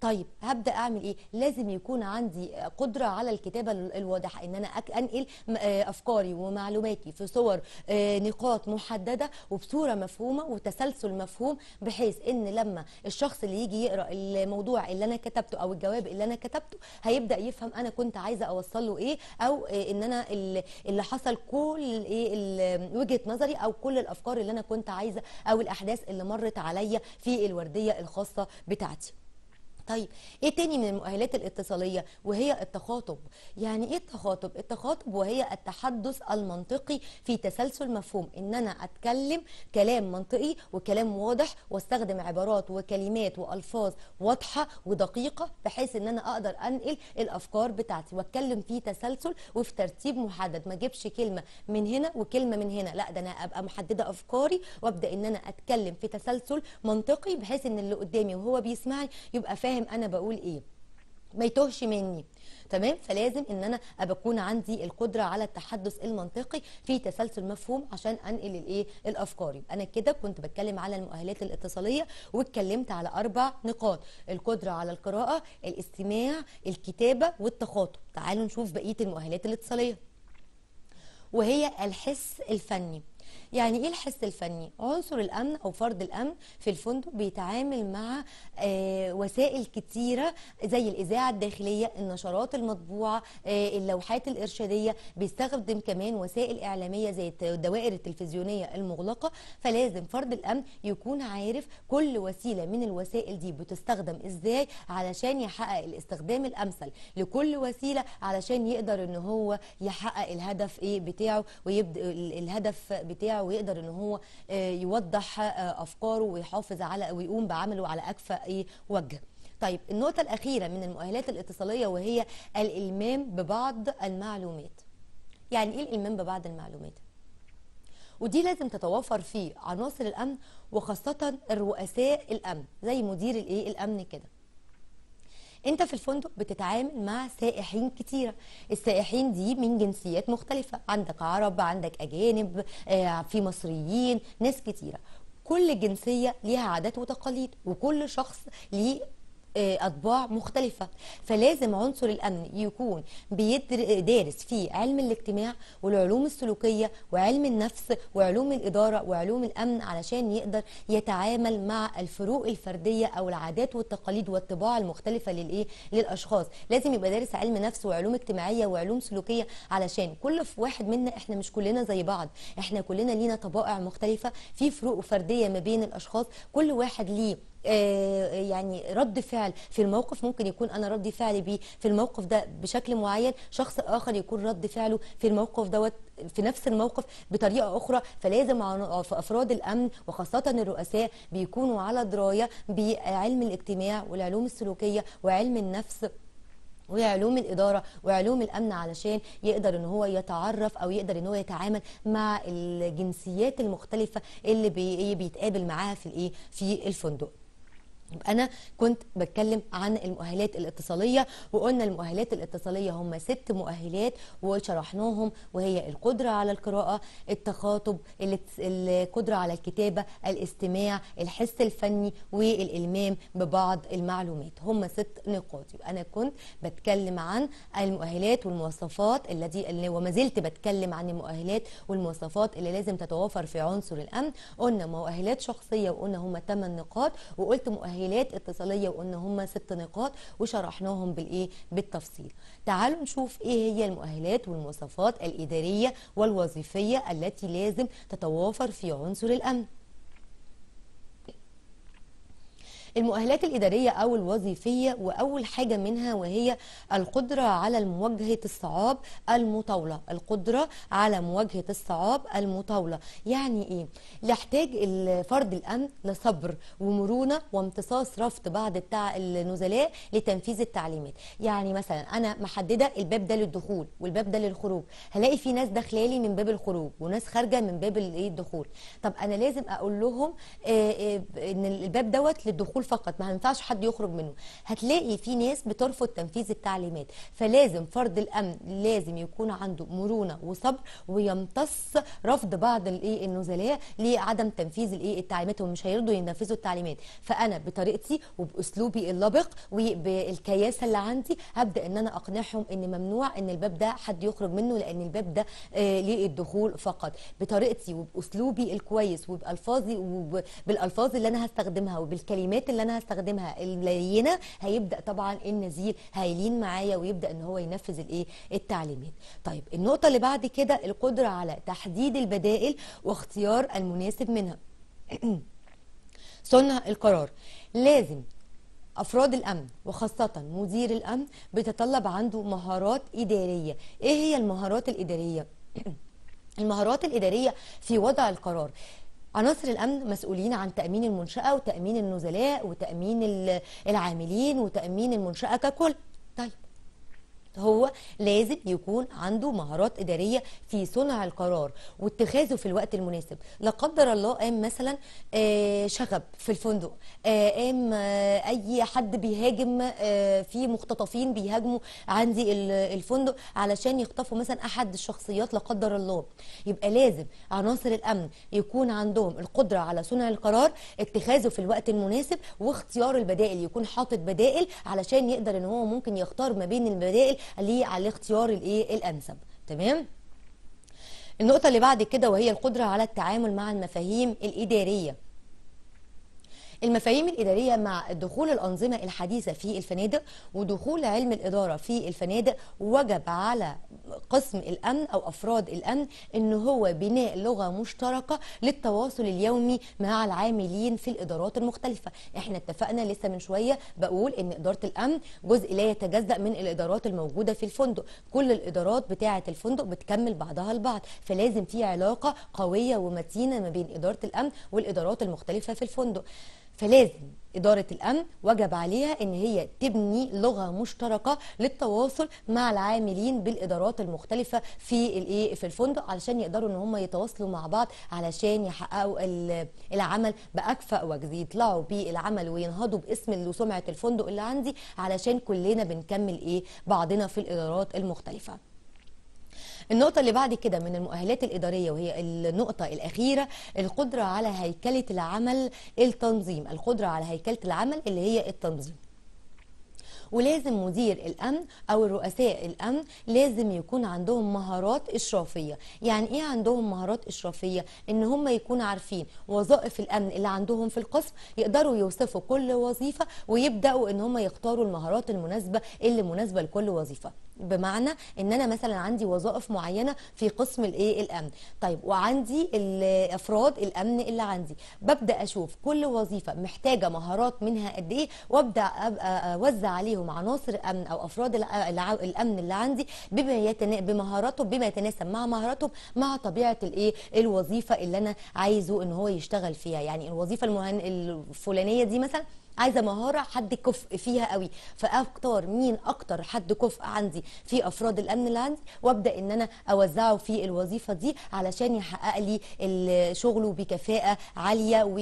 طيب هبدا اعمل ايه لازم يكون عندي قدره على الكتابه الواضحه ان انا انقل آه، افكاري ومعلوماتي في صور آه، نقاط محدده وبصوره مفهومه وتسلسل مفهوم بحيث ان لما الشخص اللي يجي يقرا الموضوع اللي انا كتبته او الجواب اللي انا كتبته هيبدا يفهم انا كنت عايزه اوصل له ايه او آه، ان انا اللي حصل كل ايه وجهه نظري او كل الافكار اللي انا كنت عايزه او الاحداث اللي مرت عليا في الورديه الخاصه بتاعتي طيب ايه تاني من المؤهلات الاتصاليه وهي التخاطب يعني ايه التخاطب التخاطب وهي التحدث المنطقي في تسلسل مفهوم ان انا اتكلم كلام منطقي وكلام واضح واستخدم عبارات وكلمات والفاظ واضحه ودقيقه بحيث ان انا اقدر انقل الافكار بتاعتي واتكلم في تسلسل وفي ترتيب محدد ما اجيبش كلمه من هنا وكلمه من هنا لا ده انا ابقى محدده افكاري وابدا ان انا اتكلم في تسلسل منطقي بحيث ان اللي قدامي وهو بيسمعني يبقى فاهم فاهم انا بقول ايه ما يتوهش مني تمام فلازم ان انا بكون عندي القدره على التحدث المنطقي في تسلسل مفهوم عشان انقل الايه الافكار انا كده كنت بتكلم على المؤهلات الاتصاليه واتكلمت على اربع نقاط القدره على القراءه الاستماع الكتابه والتخاطب تعالوا نشوف بقيه المؤهلات الاتصاليه وهي الحس الفني يعني ايه الحس الفني عنصر الامن او فرد الامن في الفندق بيتعامل مع آه، وسائل كتيره زي الاذاعه الداخليه النشرات المطبوعه آه، اللوحات الارشاديه بيستخدم كمان وسائل اعلاميه زي الدوائر التلفزيونيه المغلقه فلازم فرد الامن يكون عارف كل وسيله من الوسائل دي بتستخدم ازاي علشان يحقق الاستخدام الامثل لكل وسيله علشان يقدر ان هو يحقق الهدف ايه بتاعه ويبدا الهدف بتاعه ويقدر ان هو آه، يوضح آه، افكاره ويحافظ على ويقوم بعمله على اكفأ وجه طيب النقطة الأخيرة من المؤهلات الاتصالية وهي الإلمام ببعض المعلومات يعني إيه الإلمام ببعض المعلومات؟ ودي لازم تتوفر في عناصر الأمن وخاصة الرؤساء الأمن زي مدير الإيه الأمن كده انت في الفندق بتتعامل مع سائحين كتيره السائحين دي من جنسيات مختلفه عندك عرب عندك اجانب آه، في مصريين ناس كتيره كل جنسيه ليها عادات وتقاليد وكل شخص ليه آه، أطباع مختلفة فلازم عنصر الأمن يكون دارس في علم الاجتماع والعلوم السلوكية وعلم النفس وعلوم الإدارة وعلوم الأمن علشان يقدر يتعامل مع الفروق الفردية أو العادات والتقاليد والطباع المختلفة للإيه للأشخاص لازم يبقى دارس علم نفس وعلوم اجتماعية وعلوم سلوكية علشان كل في واحد منا إحنا مش كلنا زي بعض إحنا كلنا لينا طبائع مختلفة في فروق فردية ما بين الأشخاص كل واحد ليه آه، آه، يعني رد فعل في الموقف ممكن يكون انا رد فعلي بيه في الموقف ده بشكل معين شخص اخر يكون رد فعله في الموقف دوت في نفس الموقف بطريقه اخرى فلازم افراد الامن وخاصه الرؤساء بيكونوا على درايه بعلم الاجتماع والعلوم السلوكيه وعلم النفس وعلوم الإدارة وعلوم الأمن علشان يقدر إن هو يتعرف أو يقدر إن هو يتعامل مع الجنسيات المختلفة اللي بيتقابل معاها في الإيه في الفندق انا كنت بتكلم عن المؤهلات الاتصاليه وقلنا المؤهلات الاتصاليه هم ست مؤهلات وشرحناهم وهي القدره على القراءه التخاطب القدره على الكتابه الاستماع الحس الفني والالمام ببعض المعلومات هم ست نقاط انا كنت بتكلم عن المؤهلات والمواصفات الذي وما زلت بتكلم عن المؤهلات والمواصفات اللي لازم تتوافر في عنصر الامن قلنا مؤهلات شخصيه وقلنا هم ثمان نقاط وقلت مؤهلات تسهيلات اتصاليه وقلنا هم ست نقاط وشرحناهم بالايه بالتفصيل تعالوا نشوف ايه هي المؤهلات والمواصفات الاداريه والوظيفيه التي لازم تتوافر في عنصر الامن المؤهلات الإدارية أو الوظيفية وأول حاجة منها وهي القدرة على مواجهة الصعاب المطاولة القدرة على مواجهة الصعاب المطاولة يعني إيه؟ يحتاج فرد الأمن لصبر ومرونة وامتصاص رفض بعض التع... النزلاء لتنفيذ التعليمات يعني مثلا أنا محددة الباب ده للدخول والباب ده للخروج هلاقي في ناس داخلالي من باب الخروج وناس خارجة من باب إيه، الدخول طب أنا لازم أقول لهم إن الباب دوت للدخول الدخول فقط ما ينفعش حد يخرج منه هتلاقي في ناس بترفض تنفيذ التعليمات فلازم فرد الامن لازم يكون عنده مرونه وصبر ويمتص رفض بعض الايه النزلاء لعدم تنفيذ الايه التعليمات ومش هيرضوا ينفذوا التعليمات فانا بطريقتي وباسلوبي اللبق وبالكياسه اللي عندي هبدا ان انا اقنعهم ان ممنوع ان الباب ده حد يخرج منه لان الباب ده آه، للدخول فقط بطريقتي وباسلوبي الكويس وبالفاظي وبالالفاظ اللي انا هستخدمها وبالكلمات اللي انا هستخدمها اللينه هيبدا طبعا النزيل هيلين معايا ويبدا ان هو ينفذ الايه التعليمات طيب النقطه اللي بعد كده القدره على تحديد البدائل واختيار المناسب منها صنع القرار لازم افراد الامن وخاصه مدير الامن بيتطلب عنده مهارات اداريه ايه هي المهارات الاداريه المهارات الاداريه في وضع القرار عناصر الامن مسؤولين عن تامين المنشاه وتامين النزلاء وتامين العاملين وتامين المنشاه ككل طيب هو لازم يكون عنده مهارات إدارية في صنع القرار واتخاذه في الوقت المناسب لا قدر الله قام مثلا آه، شغب في الفندق قام آه، آه، أي حد بيهاجم في مختطفين بيهاجموا عندي الفندق علشان يخطفوا مثلا أحد الشخصيات لا قدر الله يبقى لازم عناصر الأمن يكون عندهم القدرة على صنع القرار اتخاذه في الوقت المناسب واختيار البدائل يكون حاطط بدائل علشان يقدر ان هو ممكن يختار ما بين البدائل على اختيار الايه الانسب تمام النقطه اللي بعد كده وهي القدره على التعامل مع المفاهيم الاداريه المفاهيم الإدارية مع دخول الأنظمة الحديثة في الفنادق ودخول علم الإدارة في الفنادق وجب على قسم الأمن أو أفراد الأمن أن هو بناء لغة مشتركة للتواصل اليومي مع العاملين في الإدارات المختلفة احنا اتفقنا لسه من شوية بقول أن إدارة الأمن جزء لا يتجزأ من الإدارات الموجودة في الفندق كل الإدارات بتاعة الفندق بتكمل بعضها البعض فلازم في علاقة قوية ومتينة ما بين إدارة الأمن والإدارات المختلفة في الفندق فلازم إدارة الأمن وجب عليها أن هي تبني لغة مشتركة للتواصل مع العاملين بالإدارات المختلفة في الإيه في الفندق علشان يقدروا أن هم يتواصلوا مع بعض علشان يحققوا العمل بأكفأ وجه يطلعوا بالعمل وينهضوا باسم اللي الفندق اللي عندي علشان كلنا بنكمل إيه بعضنا في الإدارات المختلفة النقطة اللي بعد كده من المؤهلات الإدارية وهي النقطة الأخيرة القدرة على هيكلة العمل التنظيم القدرة على هيكلة العمل اللي هي التنظيم ولازم مدير الامن او الرؤساء الامن لازم يكون عندهم مهارات اشرافيه يعني ايه عندهم مهارات اشرافيه ان هم يكونوا عارفين وظائف الامن اللي عندهم في القسم يقدروا يوصفوا كل وظيفه ويبداوا ان هم يختاروا المهارات المناسبه اللي مناسبه لكل وظيفه بمعنى ان انا مثلا عندي وظائف معينه في قسم الايه الامن طيب وعندي الافراد الامن اللي عندي ببدا اشوف كل وظيفه محتاجه مهارات منها قد ايه وابدا ابقى اوزع عليهم ومع عناصر امن او افراد الامن اللي عندي بما بمهاراته بما يتناسب مع مهاراته مع طبيعه الايه الوظيفه اللي انا عايزه ان هو يشتغل فيها يعني الوظيفه المهن... الفلانيه دي مثلا عايزه مهاره حد كفء فيها قوي فاختار مين اكتر حد كفء عندي في افراد الامن اللي عندي وابدا ان انا اوزعه في الوظيفه دي علشان يحقق لي شغله بكفاءه عاليه و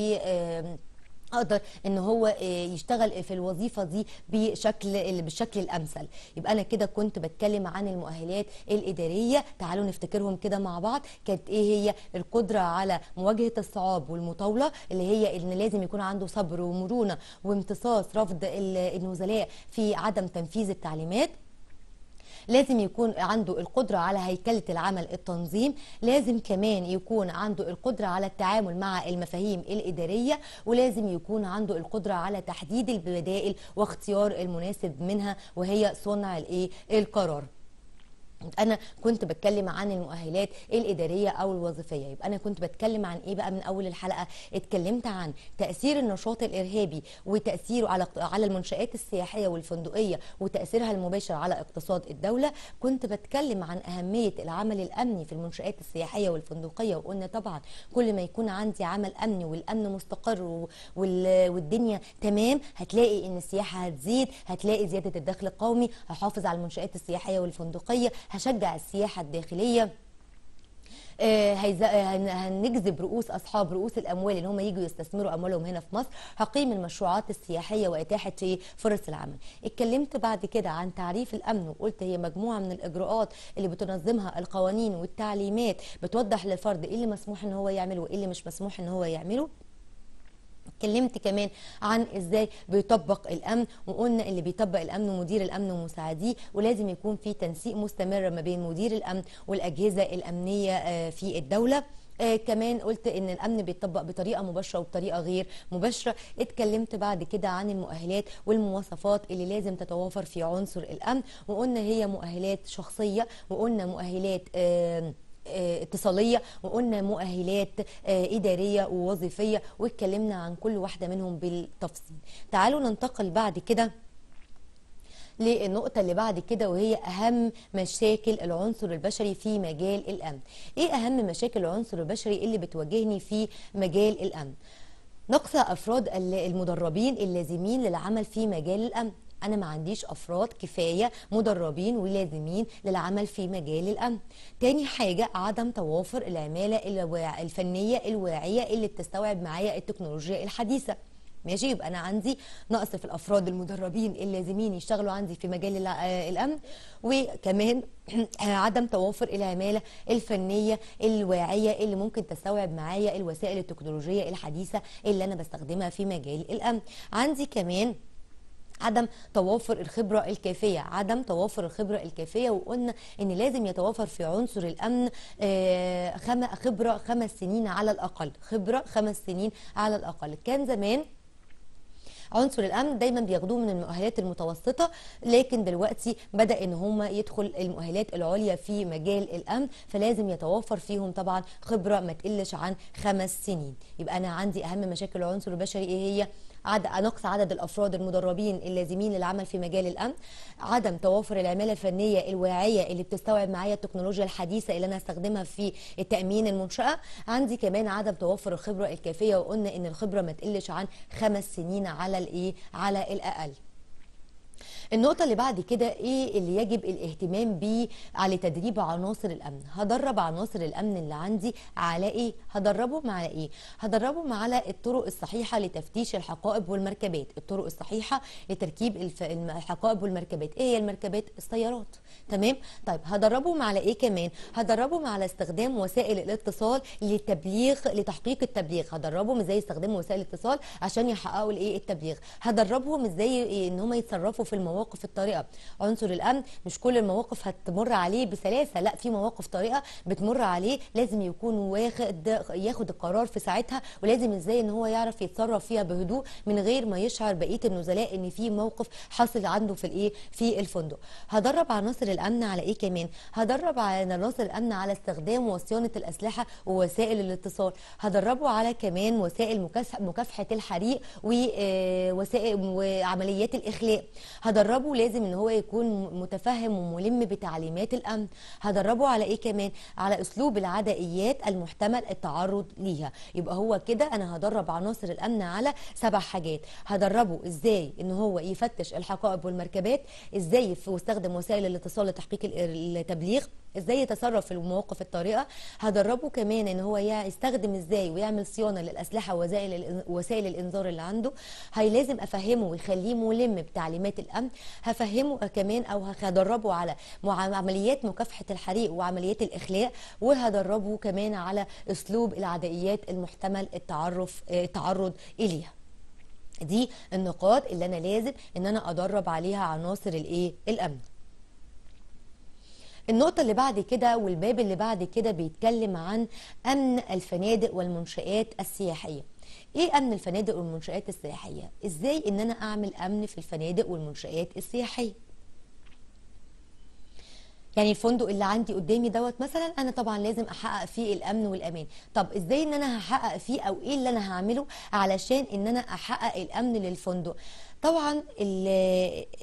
اقدر ان هو آه، يشتغل في الوظيفه دي بشكل بالشكل الامثل يبقى انا كده كنت بتكلم عن المؤهلات الاداريه تعالوا نفتكرهم كده مع بعض كانت ايه هي القدره على مواجهه الصعاب والمطاوله اللي هي ان لازم يكون عنده صبر ومرونه وامتصاص رفض النزلاء في عدم تنفيذ التعليمات لازم يكون عنده القدرة على هيكلة العمل التنظيم لازم كمان يكون عنده القدرة على التعامل مع المفاهيم الإدارية ولازم يكون عنده القدرة على تحديد البدائل واختيار المناسب منها وهي صنع القرار انا كنت بتكلم عن المؤهلات الاداريه او الوظيفيه يبقى انا كنت بتكلم عن ايه بقى من اول الحلقه اتكلمت عن تاثير النشاط الارهابي وتاثيره على على المنشات السياحيه والفندقيه وتاثيرها المباشر على اقتصاد الدوله كنت بتكلم عن اهميه العمل الامني في المنشات السياحيه والفندقيه وقلنا طبعا كل ما يكون عندي عمل امني والامن مستقر والدنيا تمام هتلاقي ان السياحه هتزيد هتلاقي زياده الدخل القومي هحافظ على المنشات السياحيه والفندقيه هشجع السياحة الداخلية آه، آه، هنجذب رؤوس اصحاب رؤوس الاموال ان هم يجوا يستثمروا اموالهم هنا في مصر هقيم المشروعات السياحيه واتاحه فرص العمل اتكلمت بعد كده عن تعريف الامن وقلت هي مجموعه من الاجراءات اللي بتنظمها القوانين والتعليمات بتوضح للفرد ايه اللي مسموح ان هو يعمله وايه اللي مش مسموح ان هو يعمله اتكلمت كمان عن ازاي بيطبق الامن وقلنا اللي بيطبق الامن ومدير الامن ومساعديه ولازم يكون في تنسيق مستمر ما بين مدير الامن والاجهزه الامنيه آه، في الدوله آه كمان قلت ان الامن بيتطبق بطريقه مباشره وبطريقه غير مباشره اتكلمت بعد كده عن المؤهلات والمواصفات اللي لازم تتوافر في عنصر الامن وقلنا هي مؤهلات شخصيه وقلنا مؤهلات آه آه، اتصاليه وقلنا مؤهلات آه، اداريه ووظيفيه واتكلمنا عن كل واحده منهم بالتفصيل تعالوا ننتقل بعد كده للنقطة اللي بعد كده وهي أهم مشاكل العنصر البشري في مجال الأمن إيه أهم مشاكل العنصر البشري اللي بتواجهني في مجال الأمن نقص أفراد المدربين اللازمين للعمل في مجال الأمن انا ما عنديش افراد كفايه مدربين ولازمين للعمل في مجال الامن تاني حاجه عدم توافر العماله الفنيه الواعيه اللي بتستوعب معايا التكنولوجيا الحديثه ماشي يبقى انا عندي نقص في الافراد المدربين اللازمين يشتغلوا عندي في مجال الامن وكمان عدم توافر العماله الفنيه الواعيه اللي ممكن تستوعب معايا الوسائل التكنولوجيه الحديثه اللي انا بستخدمها في مجال الامن عندي كمان عدم توافر الخبرة الكافية عدم توافر الخبرة الكافية وقلنا ان لازم يتوافر في عنصر الامن آه، خبرة خمس سنين على الاقل خبرة خمس سنين على الاقل كان زمان عنصر الامن دايما بياخدوه من المؤهلات المتوسطه لكن دلوقتي بدا ان هم يدخل المؤهلات العليا في مجال الامن فلازم يتوفر فيهم طبعا خبره ما تقلش عن خمس سنين يبقى انا عندي اهم مشاكل العنصر البشري ايه هي عدد نقص عدد الافراد المدربين اللازمين للعمل في مجال الامن عدم توافر العماله الفنيه الواعيه اللي بتستوعب معايا التكنولوجيا الحديثه اللي انا هستخدمها في التامين المنشاه عندي كمان عدم توفر الخبره الكافيه وقلنا ان الخبره ما تقلش عن خمس سنين على الايه على الاقل النقطه اللي بعد كده ايه اللي يجب الاهتمام بيه على تدريب عناصر الامن هدرب عناصر الامن اللي عندي على ايه هدربهم على ايه هدربهم على الطرق الصحيحه لتفتيش الحقائب والمركبات الطرق الصحيحه لتركيب الحقائب والمركبات ايه هي المركبات السيارات تمام طيب هدربهم على ايه كمان هدربهم على استخدام وسائل الاتصال للتبليغ لتحقيق التبليغ هدربهم ازاي يستخدموا وسائل الاتصال عشان يحققوا الايه التبليغ هدربهم ازاي إيه ان هم يتصرفوا في المواقع المواقف الطارئه عنصر الامن مش كل المواقف هتمر عليه بسلاسه لا في مواقف طارئه بتمر عليه لازم يكون واخد ياخد القرار في ساعتها ولازم ازاي ان هو يعرف يتصرف فيها بهدوء من غير ما يشعر بقيه النزلاء ان في موقف حاصل عنده في الايه في الفندق هدرب عناصر الامن على ايه كمان هدرب عناصر الامن على استخدام وصيانه الاسلحه ووسائل الاتصال هدربه على كمان وسائل مكافحه الحريق ووسائل آه، وعمليات الاخلاء هدرب هدربه لازم ان هو يكون متفهم وملم بتعليمات الامن هدربه على ايه كمان على اسلوب العدائيات المحتمل التعرض ليها يبقى هو كده انا هدرب عناصر الامن على سبع حاجات هدربه ازاي ان هو يفتش الحقائب والمركبات ازاي يستخدم وسائل الاتصال لتحقيق التبليغ ازاي يتصرف في المواقف الطارئه هدربه كمان ان هو يستخدم ازاي ويعمل صيانه للاسلحه ووسائل وسائل الانذار اللي عنده هي لازم افهمه ويخليه ملم بتعليمات الامن هفهمه كمان او هدربه على عمليات مكافحه الحريق وعمليات الاخلاء وهدربه كمان على اسلوب العدائيات المحتمل التعرف التعرض اليها دي النقاط اللي انا لازم ان انا ادرب عليها عناصر الايه الامن النقطة اللي بعد كده والباب اللي بعد كده بيتكلم عن أمن الفنادق والمنشآت السياحية ايه امن الفنادق والمنشآت السياحية ازاي ان انا اعمل امن في الفنادق والمنشآت السياحية يعني الفندق اللي عندي قدامي دوت مثلا انا طبعا لازم احقق فيه الامن والامان طب ازاي ان انا هحقق فيه او ايه اللي انا هعمله علشان ان انا احقق الامن للفندق طبعا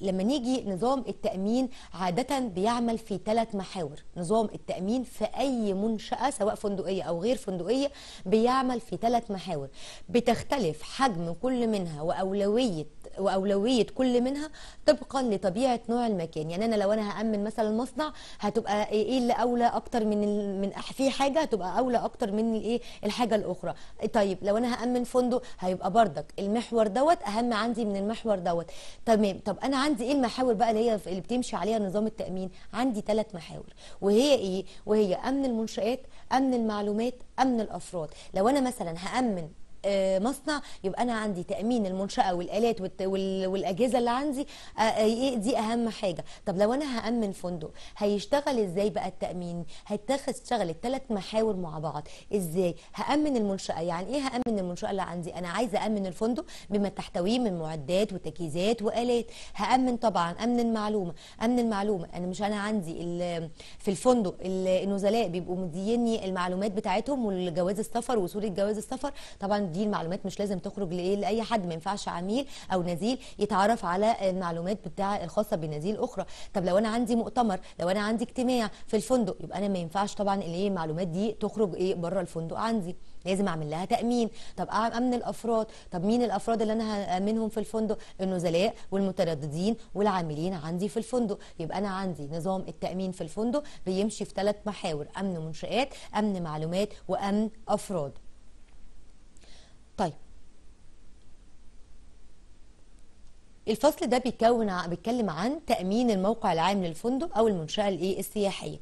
لما نيجي نظام التامين عاده بيعمل في ثلاث محاور نظام التامين في اي منشاه سواء فندقيه او غير فندقيه بيعمل في ثلاث محاور بتختلف حجم كل منها واولويه واولويه كل منها طبقا لطبيعه نوع المكان يعني انا لو انا هامن مثلا مصنع هتبقى ايه, إيه اللي اولى اكتر من ال... من في حاجه هتبقى اولى اكتر من الايه الحاجه الاخرى طيب لو انا هامن فندق هيبقى بردك المحور دوت اهم عندي من المحور دوت تمام طب انا عندي ايه المحاور بقى اللي هي اللي بتمشي عليها نظام التامين عندي ثلاث محاور وهي ايه وهي امن المنشات امن المعلومات امن الافراد لو انا مثلا هامن آه، مصنع يبقى انا عندي تامين المنشاه والالات والاجهزه اللي عندي آه، آه، دي اهم حاجه طب لو انا هامن فندق هيشتغل ازاي بقى التامين هتاخد اشتغل الثلاث محاور مع بعض ازاي هامن المنشاه يعني ايه هامن المنشاه اللي عندي انا عايزه امن الفندق بما تحتويه من معدات وتجهيزات والات هامن طبعا امن المعلومه امن المعلومه انا مش انا عندي في الفندق النزلاء بيبقوا مديني المعلومات بتاعتهم والجواز السفر وصوره جواز السفر طبعا دي المعلومات مش لازم تخرج لايه لاي حد ما ينفعش عميل او نزيل يتعرف على المعلومات بتاع الخاصه بنزيل اخرى طب لو انا عندي مؤتمر لو انا عندي اجتماع في الفندق يبقى انا ما ينفعش طبعا الايه المعلومات دي تخرج ايه بره الفندق عندي لازم اعمل لها تامين طب امن الافراد طب مين الافراد اللي انا هامنهم في الفندق النزلاء والمترددين والعاملين عندي في الفندق يبقى انا عندي نظام التامين في الفندق بيمشي في ثلاث محاور امن منشات امن معلومات وامن افراد الفصل ده بيتكون بيتكلم عن تامين الموقع العام للفندق او المنشاه الايه السياحيه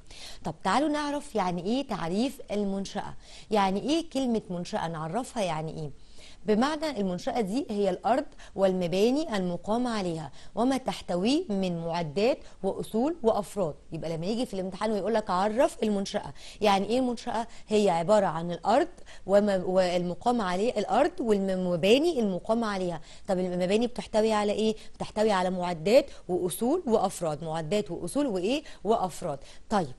طب تعالوا نعرف يعني ايه تعريف المنشاه يعني ايه كلمه منشاه نعرفها يعني ايه بمعنى المنشأة دي هي الأرض والمباني المقام عليها وما تحتويه من معدات وأصول وأفراد يبقى لما يجي في الامتحان ويقول لك عرف المنشأة يعني إيه المنشأة هي عبارة عن الأرض والمقام عليه الأرض والمباني المقام عليها طب المباني بتحتوي على إيه بتحتوي على معدات وأصول وأفراد معدات وأصول وإيه وأفراد طيب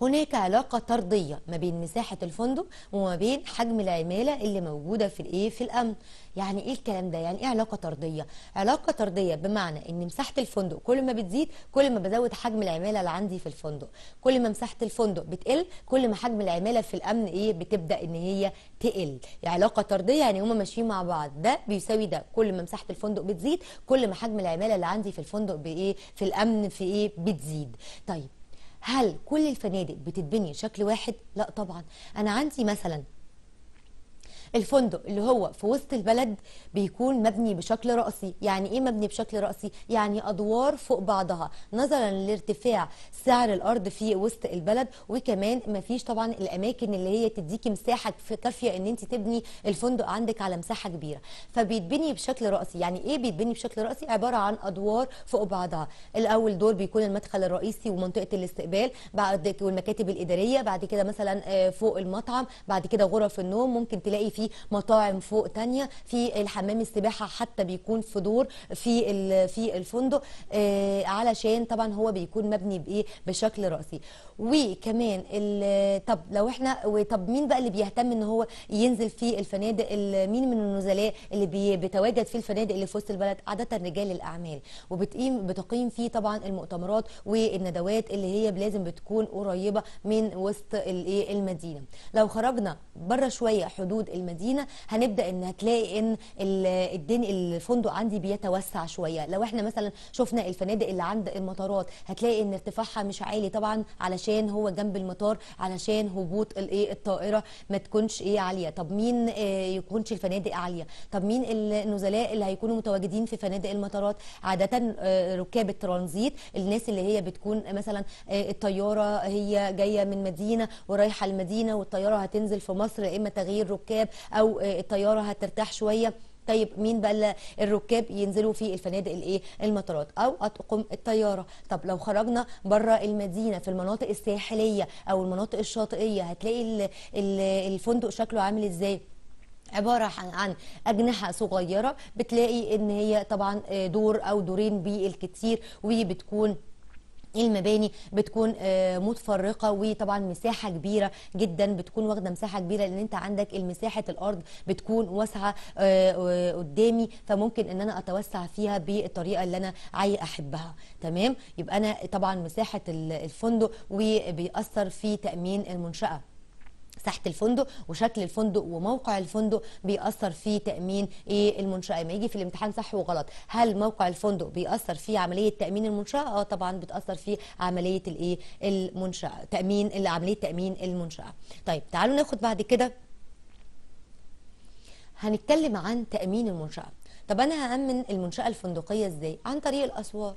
هناك علاقة طردية ما بين مساحة الفندق وما بين حجم العمالة اللي موجودة في الايه في الامن يعني ايه الكلام ده يعني ايه علاقة طردية علاقة طردية بمعنى ان مساحة الفندق كل ما بتزيد كل ما بزود حجم العمالة اللي عندي في الفندق كل ما مساحة الفندق بتقل كل ما حجم العمالة في الامن ايه بتبدأ ان هي تقل علاقة طردية يعني هما ماشيين مع بعض ده بيساوي ده كل ما مساحة الفندق بتزيد كل ما حجم العمالة اللي عندي في الفندق بايه في الامن في ايه بتزيد طيب هل كل الفنادق بتتبني شكل واحد لا طبعا انا عندي مثلا الفندق اللي هو في وسط البلد بيكون مبني بشكل رأسي يعني ايه مبني بشكل رأسي يعني ادوار فوق بعضها نظرا لارتفاع سعر الارض في وسط البلد وكمان مفيش طبعا الاماكن اللي هي تديكي مساحه كافيه ان انت تبني الفندق عندك على مساحه كبيره فبيتبني بشكل رأسي يعني ايه بيتبني بشكل رأسي عباره عن ادوار فوق بعضها الاول دور بيكون المدخل الرئيسي ومنطقه الاستقبال بعد والمكاتب الاداريه بعد كده مثلا آه، فوق المطعم بعد كده غرف النوم ممكن تلاقي فيه في مطاعم فوق تانية في الحمام السباحه حتى بيكون في دور في في الفندق آه، علشان طبعا هو بيكون مبني بايه بشكل راسي وكمان طب لو احنا طب مين بقى اللي بيهتم ان هو ينزل في الفنادق مين من النزلاء اللي بيتواجد في الفنادق اللي في وسط البلد عاده رجال الاعمال وبتقيم بتقيم فيه طبعا المؤتمرات والندوات اللي هي لازم بتكون قريبه من وسط الايه المدينه لو خرجنا بره شويه حدود المدينه هنبدا ان هتلاقي ان الدنيا الفندق عندي بيتوسع شويه لو احنا مثلا شفنا الفنادق اللي عند المطارات هتلاقي ان ارتفاعها مش عالي طبعا علشان علشان هو جنب المطار علشان هبوط الايه الطائره ما تكونش ايه عاليه طب مين آه، يكونش الفنادق عاليه طب مين النزلاء اللي هيكونوا متواجدين في فنادق المطارات عاده آه، ركاب الترانزيت الناس اللي هي بتكون مثلا آه، الطياره هي جايه من مدينه ورايحه المدينه والطياره هتنزل في مصر اما تغيير ركاب او الطياره هترتاح شويه طيب مين بقى الركاب ينزلوا في الفنادق الايه المطارات او اطقم الطياره طب لو خرجنا بره المدينه في المناطق الساحليه او المناطق الشاطئيه هتلاقي الفندق شكله عامل ازاي عبارة عن أجنحة صغيرة بتلاقي إن هي طبعا آه، دور أو دورين بالكتير وبتكون المباني بتكون آه، متفرقه وطبعا مساحه كبيره جدا بتكون واخده مساحه كبيره لان انت عندك مساحه الارض بتكون واسعه آه، قدامي فممكن ان انا اتوسع فيها بالطريقه اللي انا عاي احبها تمام يبقى انا طبعا مساحه الفندق وبيأثر في تامين المنشاه تحت الفندق وشكل الفندق وموقع الفندق بيأثر في تأمين ايه المنشأة ما يجي في الامتحان صح وغلط هل موقع الفندق بيأثر في عملية تأمين المنشأة اه طبعا بتأثر في عملية الايه المنشأة تأمين عملية تأمين المنشأة طيب تعالوا ناخد بعد كده هنتكلم عن تأمين المنشأة طب انا هامن المنشاه الفندقيه ازاي عن طريق الاسوار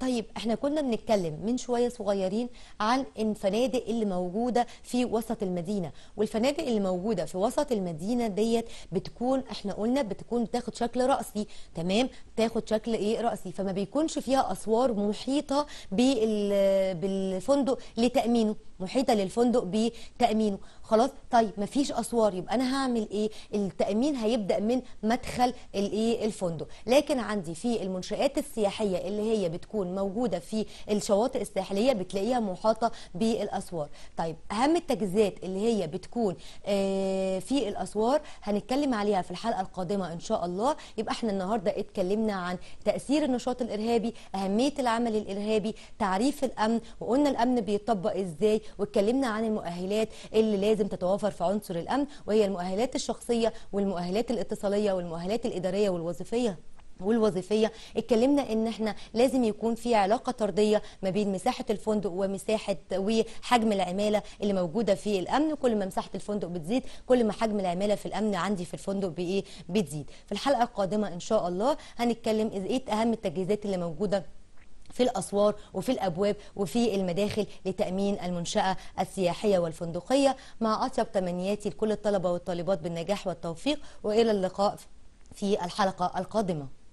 طيب احنا كنا بنتكلم من شويه صغيرين عن الفنادق اللي موجوده في وسط المدينه والفنادق اللي موجوده في وسط المدينه ديت بتكون احنا قلنا بتكون بتاخد شكل راسي تمام بتاخد شكل ايه راسي فما بيكونش فيها اسوار محيطه بالفندق لتامينه محيطه للفندق بتامينه خلاص طيب مفيش اسوار يبقى انا هعمل ايه التامين هيبدا من مدخل الايه الفندق لكن عندي في المنشات السياحيه اللي هي بتكون موجوده في الشواطئ الساحليه بتلاقيها محاطه بالاسوار طيب اهم التجهيزات اللي هي بتكون آه، في الاسوار هنتكلم عليها في الحلقه القادمه ان شاء الله يبقى احنا النهارده اتكلمنا عن تاثير النشاط الارهابي اهميه العمل الارهابي تعريف الامن وقلنا الامن بيطبق ازاي واتكلمنا عن المؤهلات اللي لازم تتوافر في عنصر الامن وهي المؤهلات الشخصيه والمؤهلات الاتصاليه والمؤهلات الاداريه والوظيفيه والوظيفيه اتكلمنا ان احنا لازم يكون في علاقه طرديه ما بين مساحه الفندق ومساحه وحجم العماله اللي موجوده في الامن كل ما مساحه الفندق بتزيد كل ما حجم العماله في الامن عندي في الفندق بايه بتزيد في الحلقه القادمه ان شاء الله هنتكلم ايه, إيه اهم التجهيزات اللي موجوده في الأسوار وفي الأبواب وفي المداخل لتأمين المنشأة السياحية والفندقية مع أطيب تمنياتي لكل الطلبة والطالبات بالنجاح والتوفيق وإلى اللقاء في الحلقة القادمة